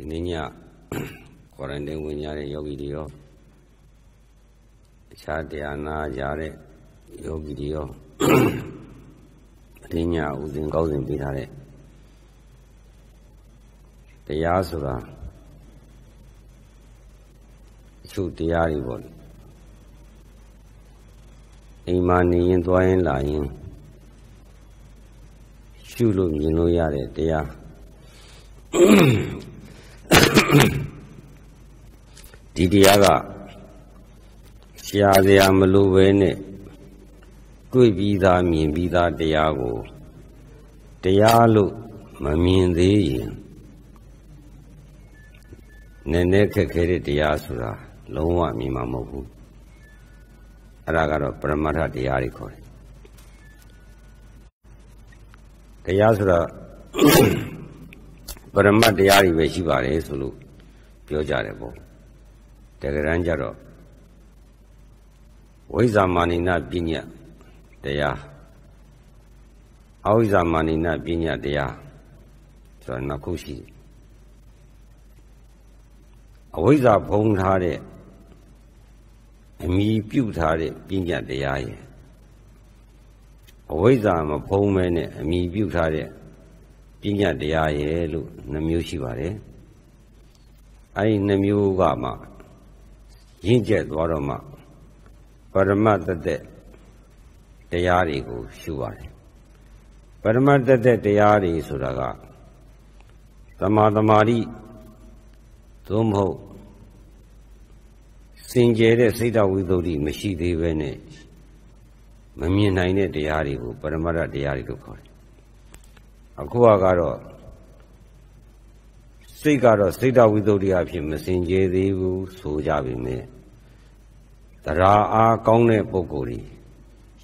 ဒီနေ့ည quarantine ဝင်ကြတဲ့ယောဂီတွေရောအခြားတရားနာကြတဲ့ယောဂီတွေရောဒီညဥစဉ်ကောင်းစဉ်ပြီးထားတဲ့တရားဆိုတာအချို့တရားတွေပေါ့အိမ်မှာနေရင်သွားရင်လာရင်ရှုလို့မြင်လို့ရတဲ့တရားဒီတရားကရှားစရာမလိုပဲနဲ့တွေ့ပြီးသားမြင်ပြီးသားတရားကိုတရားလို့မမြင်သေးရင်နည်းနည်းခက်ခဲတဲ့တရားဆိုတာလုံးဝမြင်မှာမဟုတ်ဘူးအဲ့ဒါကတော့ပရမတ္ထတရားတွေခေါ်တယ်တရားဆိုတာပရမတ်တရားတွေပဲရှိပါတယ်ဆိုလို့ပြောကြတယ်ပေါ့တကယ်တမ်းကျတော့ဝိဇာမာနိနာပညာတရားအဝိဇာမာနိနာပညာတရားဆိုတော့နှစ်ခုရှိတယ်အဝိဇ္ဇာဖုံးထားတဲ့အမိပြုထားတဲ့ပညာတရားရဲ့အဝိဇ္ဇာမဖုံးမဲနဲ့အမိပြုထားတဲ့ပညာတရားရဲ့လို့နှမျိုးရှိပါတယ်အဲဒီနှမျိုးကမှရင့်ကျက်သွားတော့မှပရမတသက်တရားတွေကိုရှုရတယ်ပရမတသက်တရားတွေဆိုတာကသမာသမာဓိသို့မဟုတ်စင်ကြယ်တဲ့စိတ်တော်ဝိသုဒ္ဓိမရှိသေးဘဲနဲ့မမြင်နိုင်တဲ့တရားတွေကိုပရမတတရားတွေလို့ခေါ်တယ်အခုကတော့စိတ်ကတော့စိတ်တဝိသုဒ္ဓိအဖြစ်မစင်ကြယ်သေးဘူးဆိုကြပြီမင်းတရားအားကောင်းတဲ့ပုဂ္ဂိုလ်ကြီး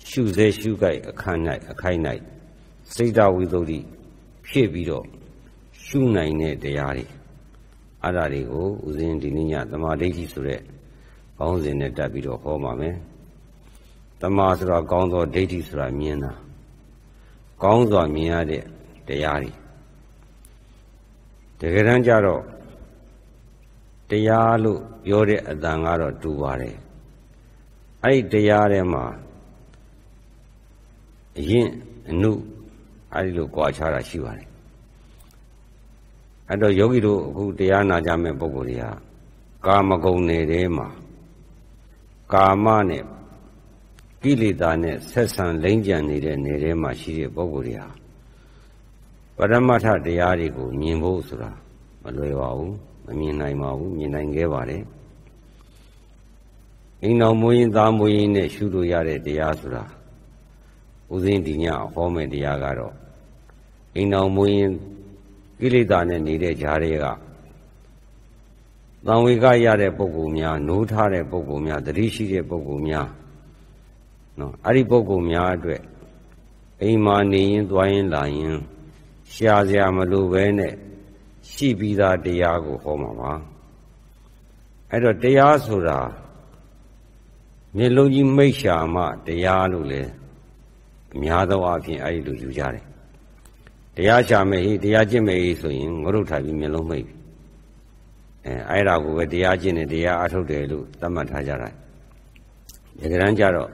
ရှုစေရှုကြိုက်အခန်း၌အခိုင်၌စိတ်တဝိသုဒ္ဓိဖြစ်ပြီးတော့ရှုနိုင်တဲ့တရားတွေအဲ့ဒါတွေကိုဥစဉ်ဒီနေ့ညသမာဓိဋ္ဌိဆိုတဲ့ကောင်းစဉ်နဲ့တက်ပြီးတော့ဟောပါမယ်။သမာဆိုတာကောင်းသောဒိဋ္ဌိဆိုတာမြင်တာ။ကောင်းစွာမြင်ရတဲ့တရားတွေတကယ်တမ်းကျတော့တရားလို့ပြောတဲ့အတန်ကတော့တူပါတယ်အဲ့ဒီတရားထဲမှာအရင်အနုအဲ့ဒီလိုကြွားချတာရှိပါတယ်အဲ့တော့ယောဂီတို့အခုတရားနာကြမဲ့ပုဂ္ဂိုလ်တွေကကာမဂုဏ်တွေထဲမှာကာမနဲ့ကိလေသာနဲ့ဆက်ဆံလိမ့်ကြံနေတဲ့နေထဲမှာရှိတဲ့ပုဂ္ဂိုလ်တွေဟာပရမထတရားတွေကိုမြင်ဖို့ဆိုတာမလွယ်ပါဘူးမမြင်နိုင်ပါဘူးမြင်နိုင်ခဲ့ပါတယ်အိမ်တော်မွေးရင်သားမွေးရင်နဲ့ရှုလို့ရတဲ့တရားဆိုတာဥစဉ်ဒီညဟောမယ့်တရားကတော့အိမ်တော်မွေးရင်ကိလေသာနဲ့နေတဲ့ကြားတွေကသံဝေကရတဲ့ပုဂ္ဂိုလ်များနိုးထားတဲ့ပုဂ္ဂိုလ်များတတိရှိတဲ့ပုဂ္ဂိုလ်များနော်အဲ့ဒီပုဂ္ဂိုလ်များအတွက်အိမ်မှာနေရင်သွားရင်လာရင်ရှားစရာမလိုပဲနဲ့ရှိပြီးသားတရားကိုဟောမှာပါအဲ့တော့တရားဆိုတာမျိုးလုံးကြီးမိတ်ရှာမှတရားလို့လေအများသောအားဖြင့်အဲ့ဒီလိုယူကြတယ်တရားရှာမယ်ဟိတရားကျင့်မယ်ဟိဆိုရင်ငရုတ်ထားပြီးမျိုးလုံးမိတ်ပြီအဲအဲ့ဒါကိုပဲတရားကျင့်တယ်တရားအထုတ်တယ်လို့သတ်မှတ်ထားကြတာတကယ်တမ်းကျတော့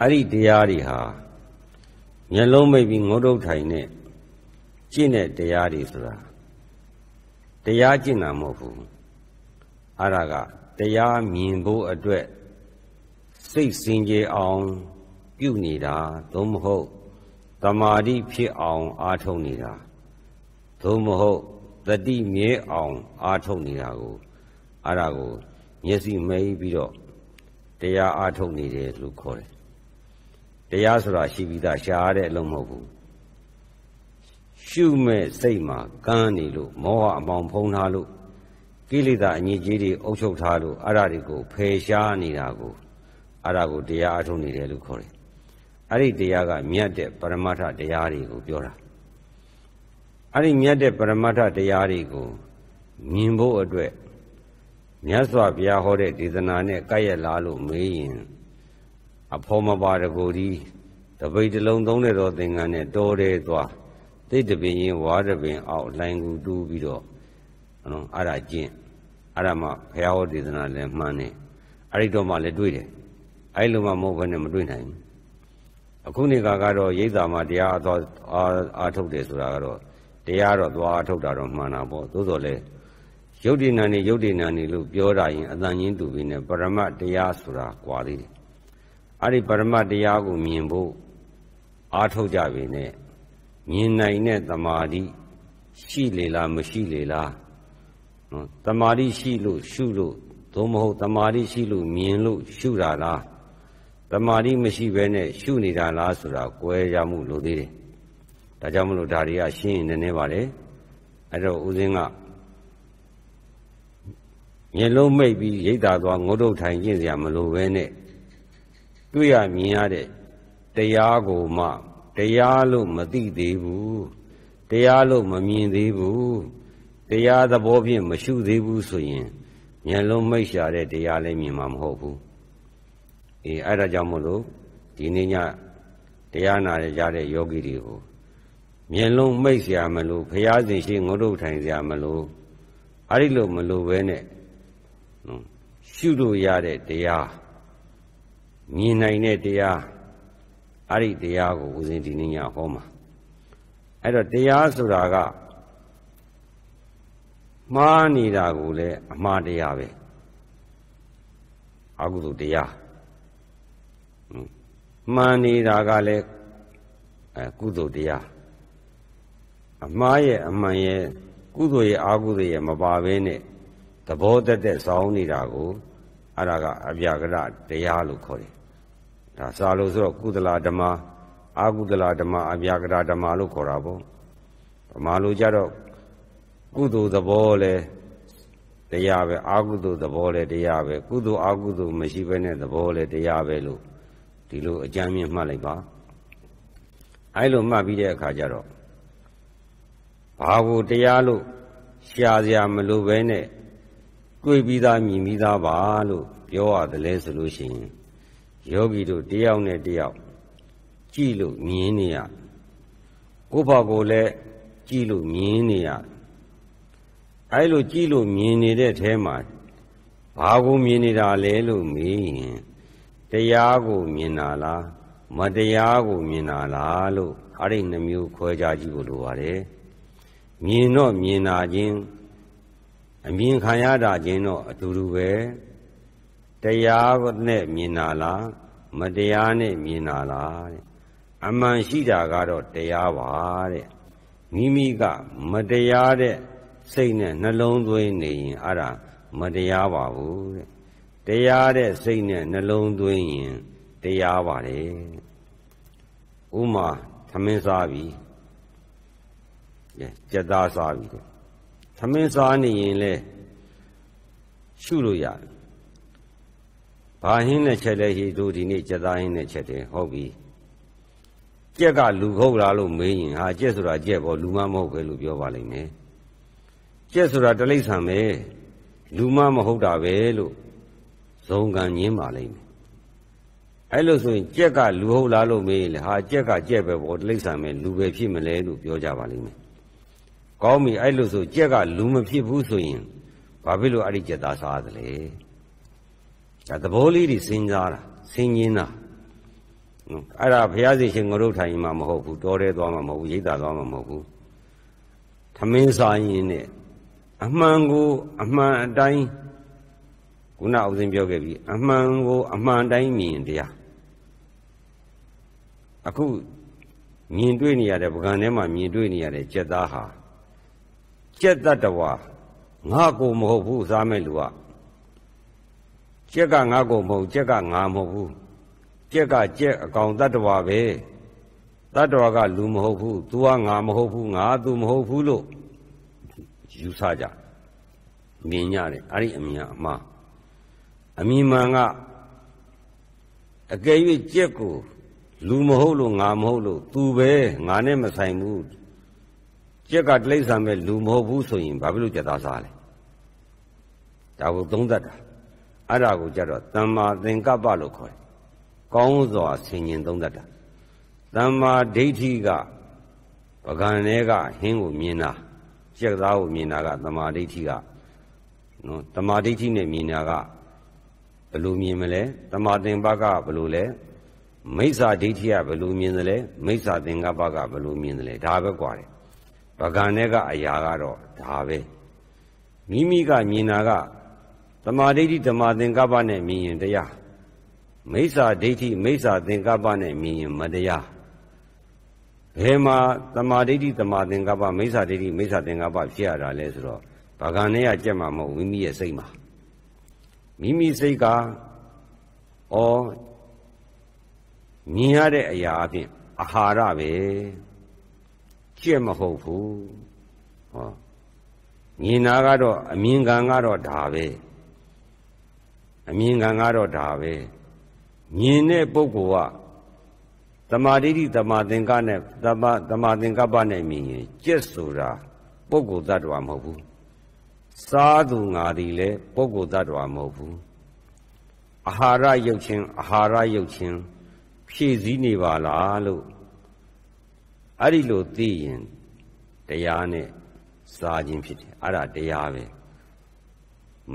အဲ့ဒီတရားတွေဟာမျက်လုံးမိတ်ပြီးငုတ်တုတ်ထိုင်နဲ့ကျင့်တဲ့တရားတွေဆိုတာတရားကျင့်တာမဟုတ်ဘူးအဲ့ဒါကတရားမြင်ဖို့အတွက်စိတ်စင်ကြယ်အောင်ပြုနေတာသို့မဟုတ်တမာတိဖြစ်အောင်အားထုတ်နေတာသို့မဟုတ်တတိမြဲအောင်အားထုတ်နေတာကိုအဲ့ဒါကိုမျက်စိမဲပြီးတော့တရားအားထုတ်နေတယ်လို့ခေါ်တယ်တရားဆိုတာရှိပြီးသားရှားတဲ့အလုံးမဟုတ်ဘူးရှုမဲ့စိတ်မှာကန်းနေလို့မောဟအမောင်ဖုံးထားလို့ကိလေသာအငြိကြီးတွေအုပ်ချုပ်ထားလို့အဲ့ဒါတွေကိုဖယ်ရှားနေတာကိုအဲ့ဒါကိုတရားအထုတ်နေတယ်လို့ခေါ်တယ်။အဲ့ဒီတရားကမြတ်တဲ့ပရမတ္ထတရားတွေကိုပြောတာ။အဲ့ဒီမြတ်တဲ့ပရမတ္ထတရားတွေကို မြင်ဖို့အတွက်မြတ်စွာဘုရားဟောတဲ့ဒေသနာနဲ့ကပ်ရလားလို့မေးရင်အဖို့မပါတကူဒီတပိတ်တလုံးသုံးတဲ့သောသင်္ကန်းနဲ့တော်တယ်သွား။သိတပင်ရင်ဝါတပင်အောက်လိုင်ကူတူးပြီးတော့နော်အဲ့ဒါကျင့်အဲ့ဒါမှဘုရားဟောဒေသနာလည်းမှန်တယ်အဲ့ဒီတော့မှလည်းတွေ့တယ်အဲ့လိုမှမဟုတ်ဘဲနဲ့မတွေ့နိုင်ဘူးအခုနေကကတော့ရိပ်သာမှာတရားအသွားအာထုတ်တယ်ဆိုတာကတော့တရားတော့သွားထုတ်တာတော့မှန်တာပေါ့သို့တော်လည်းယုတ်ဒီနံနေယုတ်ဒီနံနေလို့ပြောတာရင်အတန်ရင်းတူပြီးနဲ့ပရမတရားဆိုတာကွာသေးတယ်အဲ့ဒီပရမတရားကိုမြင်ဖို့အာထုတ်ကြပြီနဲ့မြင်နိုင်တဲ့တမာတိရှိလေလားမရှိလေလားနော်တမာတိရှိလို့ရှုလို့သို့မဟုတ်တမာတိရှိလို့မြင်လို့ရှုတာလားတမာတိမရှိဘဲနဲ့ရှုနေတာလားဆိုတာကွဲရမှုလိုသေးတယ်ဒါကြောင့်မလို့ဒါတွေကရှင်းရင်နည်းနည်းပါလေအဲ့တော့ဦးစင်းကမျက်လုံးမိတ်ပြီးရိတ်တာသွားငုတ်တုတ်ထိုင်ကျင့်စရာမလိုဘဲနဲ့တွေ့ရမြင်ရတဲ့တရားကိုမှတရားလို့မသိသေးဘူးတရားလို့မမြင်သေးဘူးတရားသဘောဖြင့်မရှုသေးဘူးဆိုရင်ဉာဏ်လုံးမိတ်ရှာတဲ့တရားလည်းမြင်မှာမဟုတ်ဘူးအေးအဲ့ဒါကြောင့်မို့လို့ဒီနေ့ညတရားနာရကြတဲ့ယောဂီတွေကိုဉာဏ်လုံးမိတ်ရှာမလို့ဘုရားရှင်ရှိငုတ်ထုတ်ထိုင်ရှာမလို့အဲ့ဒီလိုမလို့ပဲနဲ့ရှုလို့ရတဲ့တရားမြင်နိုင်တဲ့တရားအဲ့ဒီတရားကိုဦးဇင်းဒီနေ့ညဟောမှာအဲ့တော့တရားဆိုတာကမှားနေတာကိုလည်းအမှားတရားပဲအကုသိုလ်တရားမှန်နေတာကလည်းအကုသိုလ်တရားအမှားရဲ့အမှန်ရဲ့ကုသိုလ်ရဲ့အကုသိုလ်ရဲ့မပါဘဲနဲ့သဘောတက်တက်စောင်းနေတာကိုအဲ့ဒါကအပြကရတရားလို့ခေါ်တယ်ဒါစာလို့ဆိုတော့ကုသလာဓမ္မအာကုသလာဓမ္မအပြာကရာဓမ္မလို့ခေါ်တာပေါ့ဗမာလိုကြတော့ကုသိုလ်သဘောလဲတရားပဲအာကုသိုလ်သဘောလဲတရားပဲကုသိုလ်အာကုသိုလ်မရှိဘဲနဲ့သဘောလဲတရားပဲလို့ဒီလိုအကြမ်းမြင့်မှတ်လိုက်ပါအဲလိုမှတ်ပြီးတဲ့အခါကျတော့ဘာကိုတရားလို့ရှားစရာမလိုဘဲနဲ့တွေ့ပြီးသားမြင်ပြီးသားပါလို့ပြောရတယ်လဲဆိုလို့ရှိရင်ယောဂီတို့တယောက်နဲ့တယောက်ကြည့်လို့မြင်နေရကိုယ့်ဘောက်ကိုလည်းကြည့်လို့မြင်နေရအဲလိုကြည့်လို့မြင်နေတဲ့အဲမှာဘာကိုမြင်နေတာလဲလို့မေးရင်တရားကိုမြင်တာလားမတရားကိုမြင်တာလားလို့အဲ့ဒီနှမျိုး ခွဲခြားကြည့်ဖို့လိုပါတယ်မြင်တော့မြင်တာချင်းအမြင်ခံရတာချင်းတော့အတူတူပဲတရားနဲ့မြင်တာလားမတရားနဲ့မြင်တာလားတဲ့အမှန်ရှိတာကတော့တရားပါတဲ့မိမိကမတရားတဲ့စိတ်နဲ့နှလုံးသွင်းနေရင်အဲ့ဒါမတရားပါဘူးတဲ့တရားတဲ့စိတ်နဲ့နှလုံးသွင်းရင်တရားပါတယ်ဥမာသမင်းစားပြီကြက်သားစားပြီသမင်းစားနေရင်လဲရှုလို့ရတယ်ဘာဟင်းနဲ့ချက်လဲဟိတို့ဒီနေ့ကြက်သားဟင်းနဲ့ချက်တယ်ဟုတ်ပြီကြက်ကလူဟုတ်လားလို့မေးရင်ဟာကြက်ဆိုတာကြက်ပေါ့လူမမဟုတ်ပဲလို့ပြောပါလိမ့်မယ်ကြက်ဆိုတာတလိ္ဆံပဲလူမမဟုတ်တာပဲလို့ဇုံကန်ညင်းပါလိမ့်မယ်အဲ့လိုဆိုရင်ကြက်ကလူဟုတ်လားလို့မေးရင်လေဟာကြက်ကကြက်ပဲပေါ့တလိ္ဆံပဲလူပဲဖြစ်မလဲလို့ပြောကြပါလိမ့်မယ်ကောင်းပြီအဲ့လိုဆိုကြက်ကလူမဖြစ်ဘူးဆိုရင်ဘာဖြစ်လို့အဲ့ဒီကြက်သားစားရသလဲဒါသဘောလေးတွေစဉ်းစားတာစဉ်းရင်းတာနော်အဲ့ဒါဘုရားစီရှင်ငရုတ်ထိုင်မှာမဟုတ်ဘူးတော်တဲ့သွားမှာမဟုတ်ဘူးရိတ်တာသွားမှာမဟုတ်ဘူးထမင်းစားရင်းနဲ့အမှန်ကိုအမှန်အတိုင်းခုနဦးစင်းပြောခဲ့ပြီအမှန်ကိုအမှန်တိုင်းမြင်တရားအခုမြင်တွေ့နေရတဲ့ပုဂံထဲမှာမြင်တွေ့နေရတဲ့ကြက်သားဟာကြက်တတ္တဝါငါကိုမဟုတ်ဘူးစားမဲ့လူကကြက်ကငါကိုမဟုတ်ကြက်ကငါမဟုတ်ဘူးကြက်ကကြက်အကောင်တတ္တဝါပဲတတ္တဝါကလူမဟုတ်ဘူး तू ကငါမဟုတ်ဘူးငါ तू မဟုတ်ဘူးလို့ယူဆကြမြင်ရတယ်အဲ့ဒီအမြင်အမှားအမြင်မှန်ကအကယ်၍ကြက်ကိုလူမဟုတ်လို့ငါမဟုတ်လို့ तू ပဲငါနဲ့မဆိုင်ဘူးကြက်ကတိလိษံပဲလူမဟုတ်ဘူးဆိုရင်ဘာဖြစ်လို့ကြက်သားစားလဲဒါကိုသုံးသပ်တာအဲ့ဒါကိုကြတော့တမ္မာသင်္ကပ္ပလို့ခေါ်တယ်။ကောင်းစွာဆင်ញင်သုံးတတ်တာ။တမ္မာဒိဋ္ဌိကပကံထဲကဟင်းကိုမြင်တာ၊ရက်သားကိုမြင်တာကတမ္မာဒိဋ္ဌိကနော်တမ္မာဒိဋ္ဌိနဲ့မြင်တာကဘယ်လိုမြင်မလဲ။တမ္မာသင်္ကပ္ပကဘယ်လိုလဲ။မိစ္ဆာဒိဋ္ဌိကဘယ်လိုမြင်သလဲ။မိစ္ဆာသင်္ကပ္ပကဘယ်လိုမြင်သလဲ။ဒါပဲကွာတယ်။ပကံထဲကအရာကတော့ဒါပဲ။မိမိကမြင်တာကတမာဒိဋ္ဌိဓမ္မသင်္ကပ္ပနဲ့မြင်ရင်တရားမိစ္ဆာဒိဋ္ဌိမိစ္ဆာသင်္ကပ္ပနဲ့မြင်ရင်မတရားဘယ်မှာတမာဒိဋ္ဌိတမာသင်္ကပ္ပမိစ္ဆာဒိဋ္ဌိမိစ္ဆာသင်္ကပ္ပဖြစ်ရတာလဲဆိုတော့ဘာကံနဲ့ကကြက်မှာမဟုတ်မိမိရဲ့စိတ်မှာမိမိစိတ်ကဩမြင်ရတဲ့အရာအပြင်အာဟာရပဲကြက်မဟုတ်ဘူးဟောမြင်တာကတော့အမြင်ကံကတော့ဒါပဲအမြင်ခံကတော့ဒါပဲမြင်တဲ့ပုဂ္ဂိုလ်ကတမာဒိဋ္ဌိတမာသင်္ကနဲ့တမာတမာသင်္ကပ္ပနဲ့မြင်ရင်ကြက်ဆိုတာပုဂ္ဂိုလ်သတ္တဝါမဟုတ်ဘူးစားသူငါသည်လည်းပုဂ္ဂိုလ်သတ္တဝါမဟုတ်ဘူးအာဟာရရုပ်ချင်းအာဟာရရုပ်ချင်းဖြည့်စည်းနေပါလားလို့အဲ့ဒီလိုသိရင်တရားနဲ့စားခြင်းဖြစ်တယ်အဲ့ဒါတရားပဲ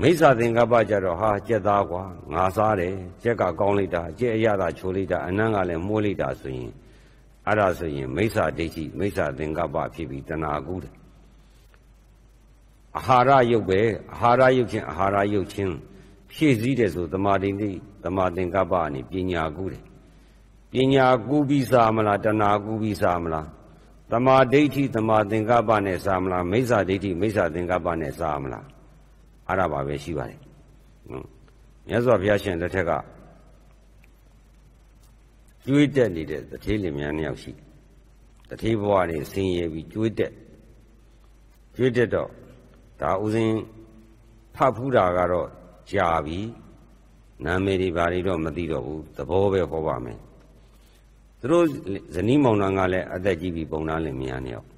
မိစ္ဆာသင်္ကပ္ပကြတော့ဟာကြက်သားကွာငါစားတယ်ကြက်ကကောင်းလိုက်တာကြက်အရသာချိုးလိုက်တာအနံ့ကလည်းမှုလိုက်တာဆိုရင်အဲ့ဒါဆိုရင်မိစ္ဆာဒိဋ္ဌိမိစ္ဆာသင်္ကပ္ပဖြစ်ပြီးတဏှာကူးတယ်အဟာရယုတ်ပဲအဟာရယုတ်ချင်းအဟာရယုတ်ချင်းဖြည့်စည်းတယ်ဆိုသမာဓိတိသမာသင်္ကပ္ပအနေပညာကူးတယ်ပညာကူးပြီးစားမလားတဏှာကူးပြီးစားမလားသမာဓိဋ္ဌိသမာသင်္ကပ္ပနဲ့စားမလားမိစ္ဆာဒိဋ္ဌိမိစ္ဆာသင်္ကပ္ပနဲ့စားမလားအဲ့ဒါပါပဲရှိပါတယ်နော်မြတ်စွာဘုရားရှင်တစ်ထက်ကကျွေးတက်နေတဲ့တထေးလင်မြန်းနှစ်ယောက်ရှိတထေးဘဝနေဆင်းရဲပြီးကျွေးတက်ကျွေးတက်တော့ဒါဥစဉ်ဖတ်ဖူးတာကတော့ကြာပြီနာမည်တွေဘာတွေတော့မသိတော့ဘူးသဘောပဲဟောပါမယ်သူတို့ဇနီးမောင်နှံကလည်းအသက်ကြီးပြီးပုံနာလင်မြန်းနှစ်ယောက်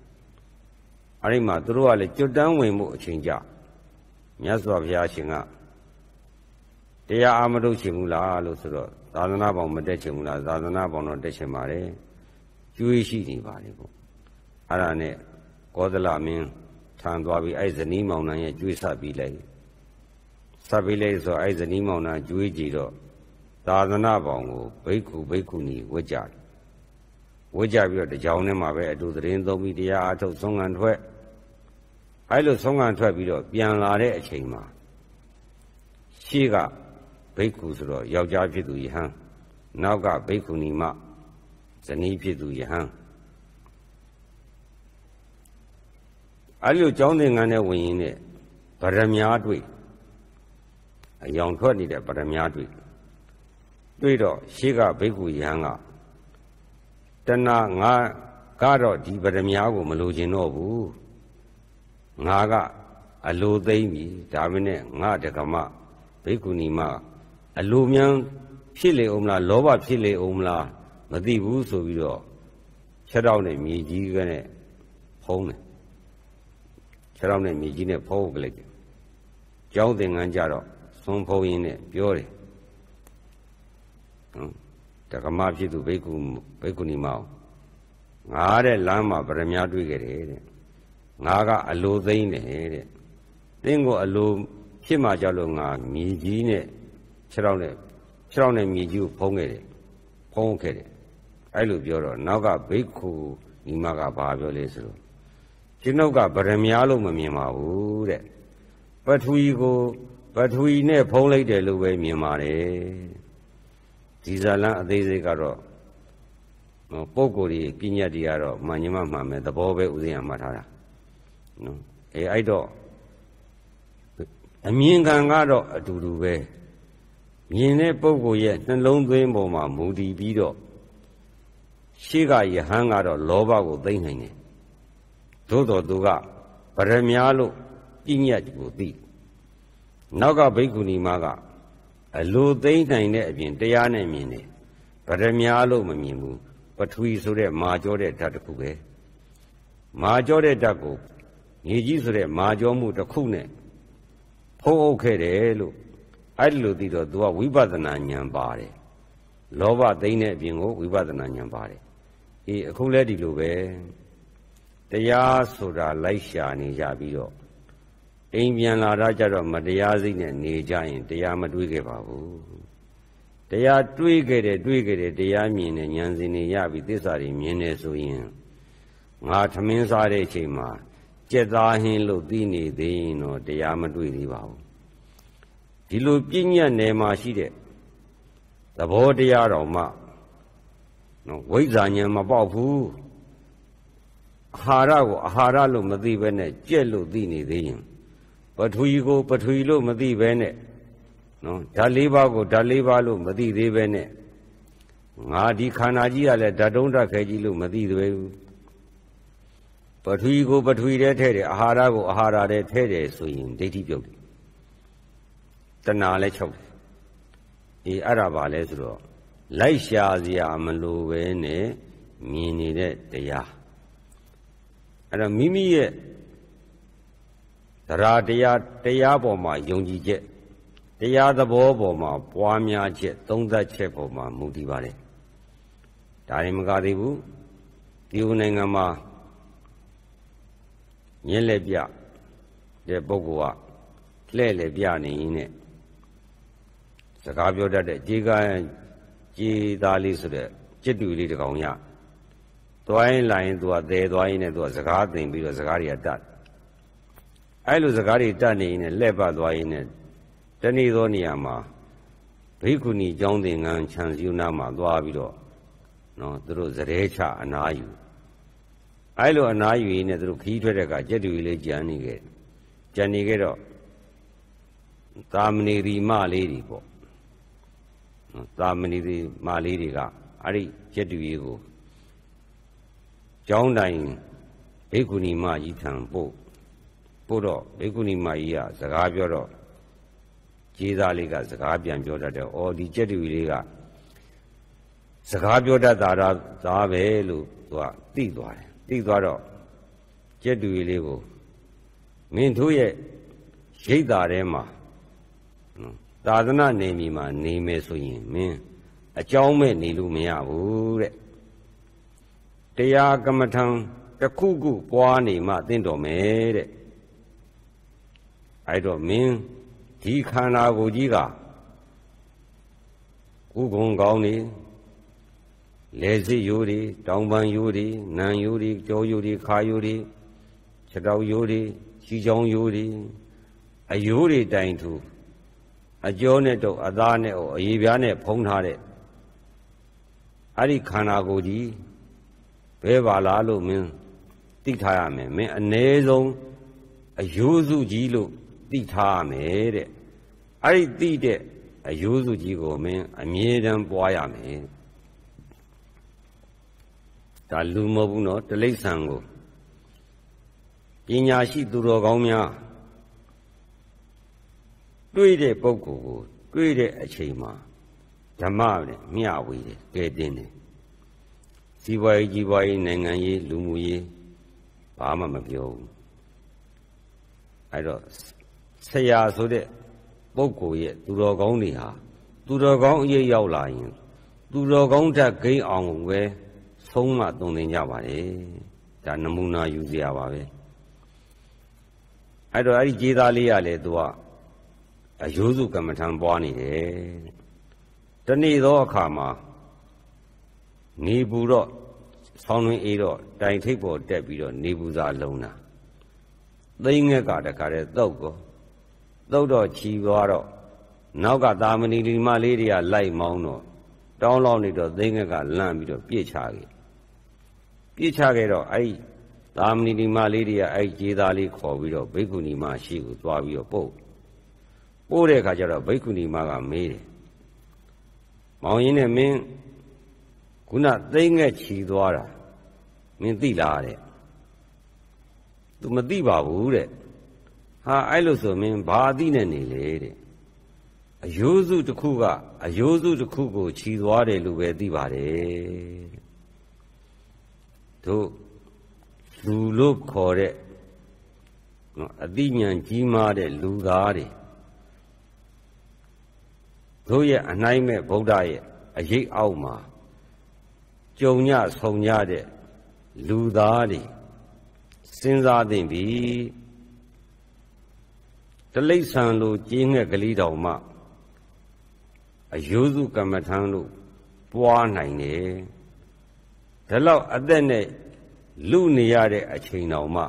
အဲ့ဒီမှာသူတို့ကလည်းကြွတန်းဝင်မှုအချိန်ကြာမြတ်စွာဘုရားရှင်ကတရားအာမထုတ်ချင်ဘူးလားလို့ဆိုတော့သာသနာ့ဘောင်မတက်ချင်ဘူးလားသာသနာ့ဘောင်တော့တက်ချင်ပါတယ်ကျွေးရှိနေပါတယ်ပေါ့အဲ့ဒါနဲ့ကောသလမင်းထံသွားပြီးအဲ့ဇနီးမောင်နှံရဲ့ကျွေးဆက်ပြီးလိုက်ဆက်ပြီးလိုက်ဆိုအဲ့ဇနီးမောင်နှံကျွေးကြည့်တော့သာသနာ့ဘောင်ကိုဘိက္ခုဘိက္ခုနီဝတ်ကြတယ်ဝတ်ကြပြီးတော့တကြောင်ထဲမှာပဲအတူသတင်းသုံးပြီးတရားအားထုတ်ဆုံးခံထွက်အဲ့လိုဆုံးခံထွက်ပြီးတော့ပြန်လာတဲ့အချိန်မှာရှေ့ကဘိက္ခုဆိုတော့ယောက်ျားဖြစ်သူယဟန်နောက်ကဘိက္ခုနီမဇနီးဖြစ်သူယဟန်အဲ့လိုကျောင်းသင်္ကန်းနဲ့ဝင်ရင်းနဲ့ဗရမ ्या တွေ့အယောင်ထွက်နေတဲ့ဗရမ ्या တွေ့တွေ့တော့ရှေ့ကဘိက္ခုယဟန်ကတဏငါကတော့ဒီဗရမ ्या ကိုမလိုချင်တော့ဘူးငါကအလိုသိမ့်ပြီဒါမနဲ့ငါတကမဘိက္ခုနီမအလိုမြန်ဖြစ်လေအောင်မလားလောဘဖြစ်လေအောင်မလားမသိဘူးဆိုပြီးတော့ခြေထောက်နဲ့မြေကြီးကနဲ့ဖုံးတယ်ခြေထောက်နဲ့မြေကြီးနဲ့ဖုံးပလိုက်တယ်ကျောင်းသင်္ကန်းကြတော့သုံးဖုံးရင်းနဲ့ပြောတယ်နော်တက္ကမဖြစ်သူဘိက္ခုဘိက္ခုနီမောင်ငါတဲ့လမ်းမှာဗရမ ्या တွေ့ခဲ့တယ်တဲ့ငါကအလိုသိမ့်တယ်တဲ့သင်ကိုအလိုဖြစ်မှကြောက်လို့ငါမြေကြီးနဲ့ခြေထောက်နဲ့ခြေထောက်နဲ့မြေကြီးကိုဖုံးခဲ့တယ်ဖုံးခဲ့တယ်အဲ့လိုပြောတော့နောက်ကဘိက္ခုညီမကဘာပြောလဲဆိုတော့ကျွန်ုပ်ကဗရမ ्या လို့မမြင်ပါဘူးတဲ့ပထဝီကိုပထဝီနဲ့ဖုံးလိုက်တယ်လို့ပဲမြင်ပါတယ်ဒီဇာလန်အသေးစိတ်ကတော့ပုံကိုယ်ကြီးပညာတရားတော့မှန်ညမမှန်မယ်သဘောပဲဥစဉ်ရမှတ်ထားတာနော်အဲအဲ့တော့အမြင်ခံကတော့အတူတူပဲမြင်တဲ့ပုဂ္ဂိုလ်ရဲ့နှလုံးသွင်းပေါ်မှာမူတည်ပြီးတော့ရှေ့ကယဟန်ကတော့လောဘကိုသိမ့်နိုင်တယ်သို့တော်သူကဗရမ ्या လို့ပြညတ်ကိုသိနောက်ကဘိက္ခုနီမကအလိုသိမ့်နိုင်တဲ့အပြင်တရားနဲ့မြင်တယ်ဗရမ ्या လို့မမြင်ဘူးပထဝီဆိုတဲ့မာကြောတဲ့ဓာတ်တစ်ခုပဲမာကြောတဲ့ဓာတ်ကိုမြေကြီးဆိုတဲ့မာကျော်မှုတစ်ခုနဲ့ဖုံးအုပ်ခဲ့တယ်လို့အဲ့ဒီလိုသိတော့ तू ကဝိပဿနာဉာဏ်ပါတယ်လောဘသိမ့်တဲ့အပြင်ကိုဝိပဿနာဉာဏ်ပါတယ်အေးအခုလဲဒီလိုပဲတရားဆိုတာလိုက်ရှာနေကြပြီးတော့အိမ်ပြန်လာတာကြတော့မတရားစိတ်နဲ့နေကြရင် တရားမတွေးခဲ့ပါဘူးတရားတွေးခဲ့တယ်တွေးခဲ့တယ်တရားမြင်တယ်ဉာဏ်စင်နေရပြီသစ္စာတွေမြင်တယ်ဆိုရင်ငါထမင်းစားတဲ့အချိန်မှာကြက်သားဟင်းလို့သိနေသေးရင်တော့တရားမတွေ့သေးပါဘူးဒီလိုပြည့်ညတ်နယ်မှာရှိတဲ့သဘောတရားတော်မှနော်ဝိဇ္ဇာဉာဏ်မပေါက်ဘူးအာဟာရကိုအာဟာရလို့မသိဘဲနဲ့ကြက်လို့သိနေသေးရင်ပထဝီကို ပထဝီလို့မသိဘဲနဲ့နော်ဓာတ်လေးပါးကိုဓာတ်လေးပါးလို့မသိသေးဘဲနဲ့ငါဒီခန္ဓာကြီးကလည်းဓာတ်တုံးဓာတ်ခဲကြီးလို့မသိသေးဘူးပထဝီကိုပထဝီထဲထည့်တယ်အာဟာရကိုအာဟာရထဲထည့်တယ်ဆိုရင်ဒိဋ္ဌိပြုတ်တယ်တဏှာလည်းချုပ်တယ်အေးအဲ့ဒါပါလဲဆိုတော့လိုက်ရှာစရာမလိုပဲနဲ့မြင်နေတဲ့တရားအဲ့တော့မိမိရဲ့တရားတရားတရားပေါ်မှာယုံကြည်ချက်တရားသဘောပေါ်မှာပွားများချက်သုံးသပ်ချက်ပေါ်မှာမူတည်ပါတယ်ဒါရင်မကသေးဘူးဒီနိုင်ငံမှာမျက်လက်ပြတဲ့ပုဂ္ဂိုလ်ကလှဲ့လေပြနေရင်နဲ့စကားပြောတတ်တဲ့ကြေကာကြေသားလေးဆိုတဲ့จิตတူလေးတကောင်ရသွားရင်လာရင်သူကတဲသွားရင်နဲ့သူကစကားသိမ်ပြီးတော့စကားတွေကတတ်အဲ့လိုစကားတွေတတ်နေရင်နဲ့လှဲ့ပသွားရင်နဲ့တနေ့သောနေရာမှာဘိက္ခုနီကျောင်းသင်္ကန်းခြံစည်းနာမှာသွားပြီးတော့နော်သူတို့ဇရဲချအနာယူအဲလိုအနာယူရင်းနဲ့သူတို့ခီးထွက်တဲ့အခါကြက်တူကြီးလေးကြံနေခဲ့ကြံနေခဲ့တော့သာမဏေရီမလေးတွေပေါ့သာမဏေရီမလေးတွေကအဲ့ဒီကြက်တူကြီးကိုကျောင်းတိုင်ဘိက္ခုနီမကြီးထံပို့ပို့တော့ဘိက္ခုနီမကြီးကစကားပြောတော့ကျေးသားလေးကစကားပြန်ပြောတတ်တယ်။အော်ဒီကြက်တူလေးကစကားပြောတတ်တာဒါပဲလို့သူကသိသွားတယ်သိသွားတော့ကျက်တူကြီးလေးကိုမင်းတို့ရဲ့ရိတ်တာထဲမှာသာသနာနေမိမှာနေမယ်ဆိုရင်မင်းအကြောင်းမဲ့နေလို့မရဘူးတဲ့တရားကမ္မထံတစ်ခုခုပွားနေမှသိတော်မယ်တဲ့အဲ့တော့မင်းဒီခန္ဓာကိုယ်ကြီးကဥက္ကုံကောင်းနေလေစစ်ယိုးတွေတောင်ပန်ယိုးတွေနံယိုးတွေကြောယိုးတွေခါယိုးတွေခြေတောက်ယိုးတွေခြေချောင်းယိုးတွေအယိုးတွေတိုင်ထူအကြောနဲ့တော့အသားနဲ့အရေပြားနဲ့ဖုံးထားတဲ့အဲ့ဒီခန္ဓာကိုယ်ကြီးဘဲပါလားလို့မင်းသိထားရမယ်မင်းအ ਨੇ ဆုံးအယိုးစုကြီးလို့သိထားရမယ်တဲ့အဲ့ဒီသိတဲ့အယိုးစုကြီးကိုမင်း အမြဲတမ်းပွားရမယ်ဒါလူမဟုတ်ဘူးနော်တိလိษံကိုပညာရှိသူတော်ကောင်းများတွေ့တဲ့ပုဂ္ဂိုလ်ကိုတွေ့တဲ့အချိန်မှာဓမ္မနဲ့မျှဝေတယ်ကဲတင်တယ်ဇီဝရေးဇီဝရေးနိုင်ငံရေးလူမှုရေးဘာမှမပြောဘူးအဲ့တော့ဆရာဆိုတဲ့ပုဂ္ဂိုလ်ရဲ့သူတော်ကောင်းတွေဟာသူတော်ကောင်းအရေးရောက်လာရင်သူတော်ကောင်းတက်ဂိမ်းအောင်ပဲဆုံးမသုံးသင်ကြပါတယ်ဒါနမူနာယူစရာပါပဲအဲ့တော့အဲ့ဒီခြေသားလေးရလေသူကအယိုးစုကမ္မထံပွားနေတယ်တနေ့သောအခါမှာနေဘူးတော့ဆောင်းတွင်အေးတော့တိုင်ထိပ်ပေါ်တက်ပြီးတော့နေဘူးစားလုံးတာသိငက်ကတခါတည်းတောက်ကောတောက်တော့ချီသွားတော့နောက်ကသာမဏေလီမလေးတွေကလိုက်မောင်းတော့တောင်းလောက်နေတော့သိငက်ကလန့်ပြီးတော့ပြစ်ချခဲ့ပြစ်ချခဲ့တော့အဲ့သာမဏေဒီမလေးတွေကအဲ့ခြေသားလေးခေါ်ပြီးတော့ဘိက္ခုနီမရှိကိုသွားပြီးတော့ပို့ပို့တဲ့အခါကျတော့ဘိက္ခုနီမကမေးတယ်မောင်ရင်နဲ့မင်းခုနသိမ့်ငက်ချီသွားတာမင်းသိလားတဲ့သူမသိပါဘူးတဲ့ဟာအဲ့လိုဆိုမင်းဘာအသိနဲ့နေလေတဲ့အယိုးစုတစ်ခုကအယိုးစုတစ်ခုကိုခြီသွားတယ်လို့ပဲသိပါတယ်တို့လူလို့ခေါ်တဲ့နော်အသိဉာဏ်ကြီးမားတဲ့လူသားတွေတို့ရဲ့အနိုင်မဲ့ဗုဒ္ဓရဲ့အရေးအောက်မှာ ကြုံညဆုံညတဲ့လူသားတွေစဉ်းစားသင့်ပြီတလိษံလိုကြီးငှက်ကလေးတော်မှအယိုးစုကမ္မထံလို့ပွားနိုင်တယ်ဒီလောက်အသက်နဲ့လူနေရတဲ့အချိန်တော်မှ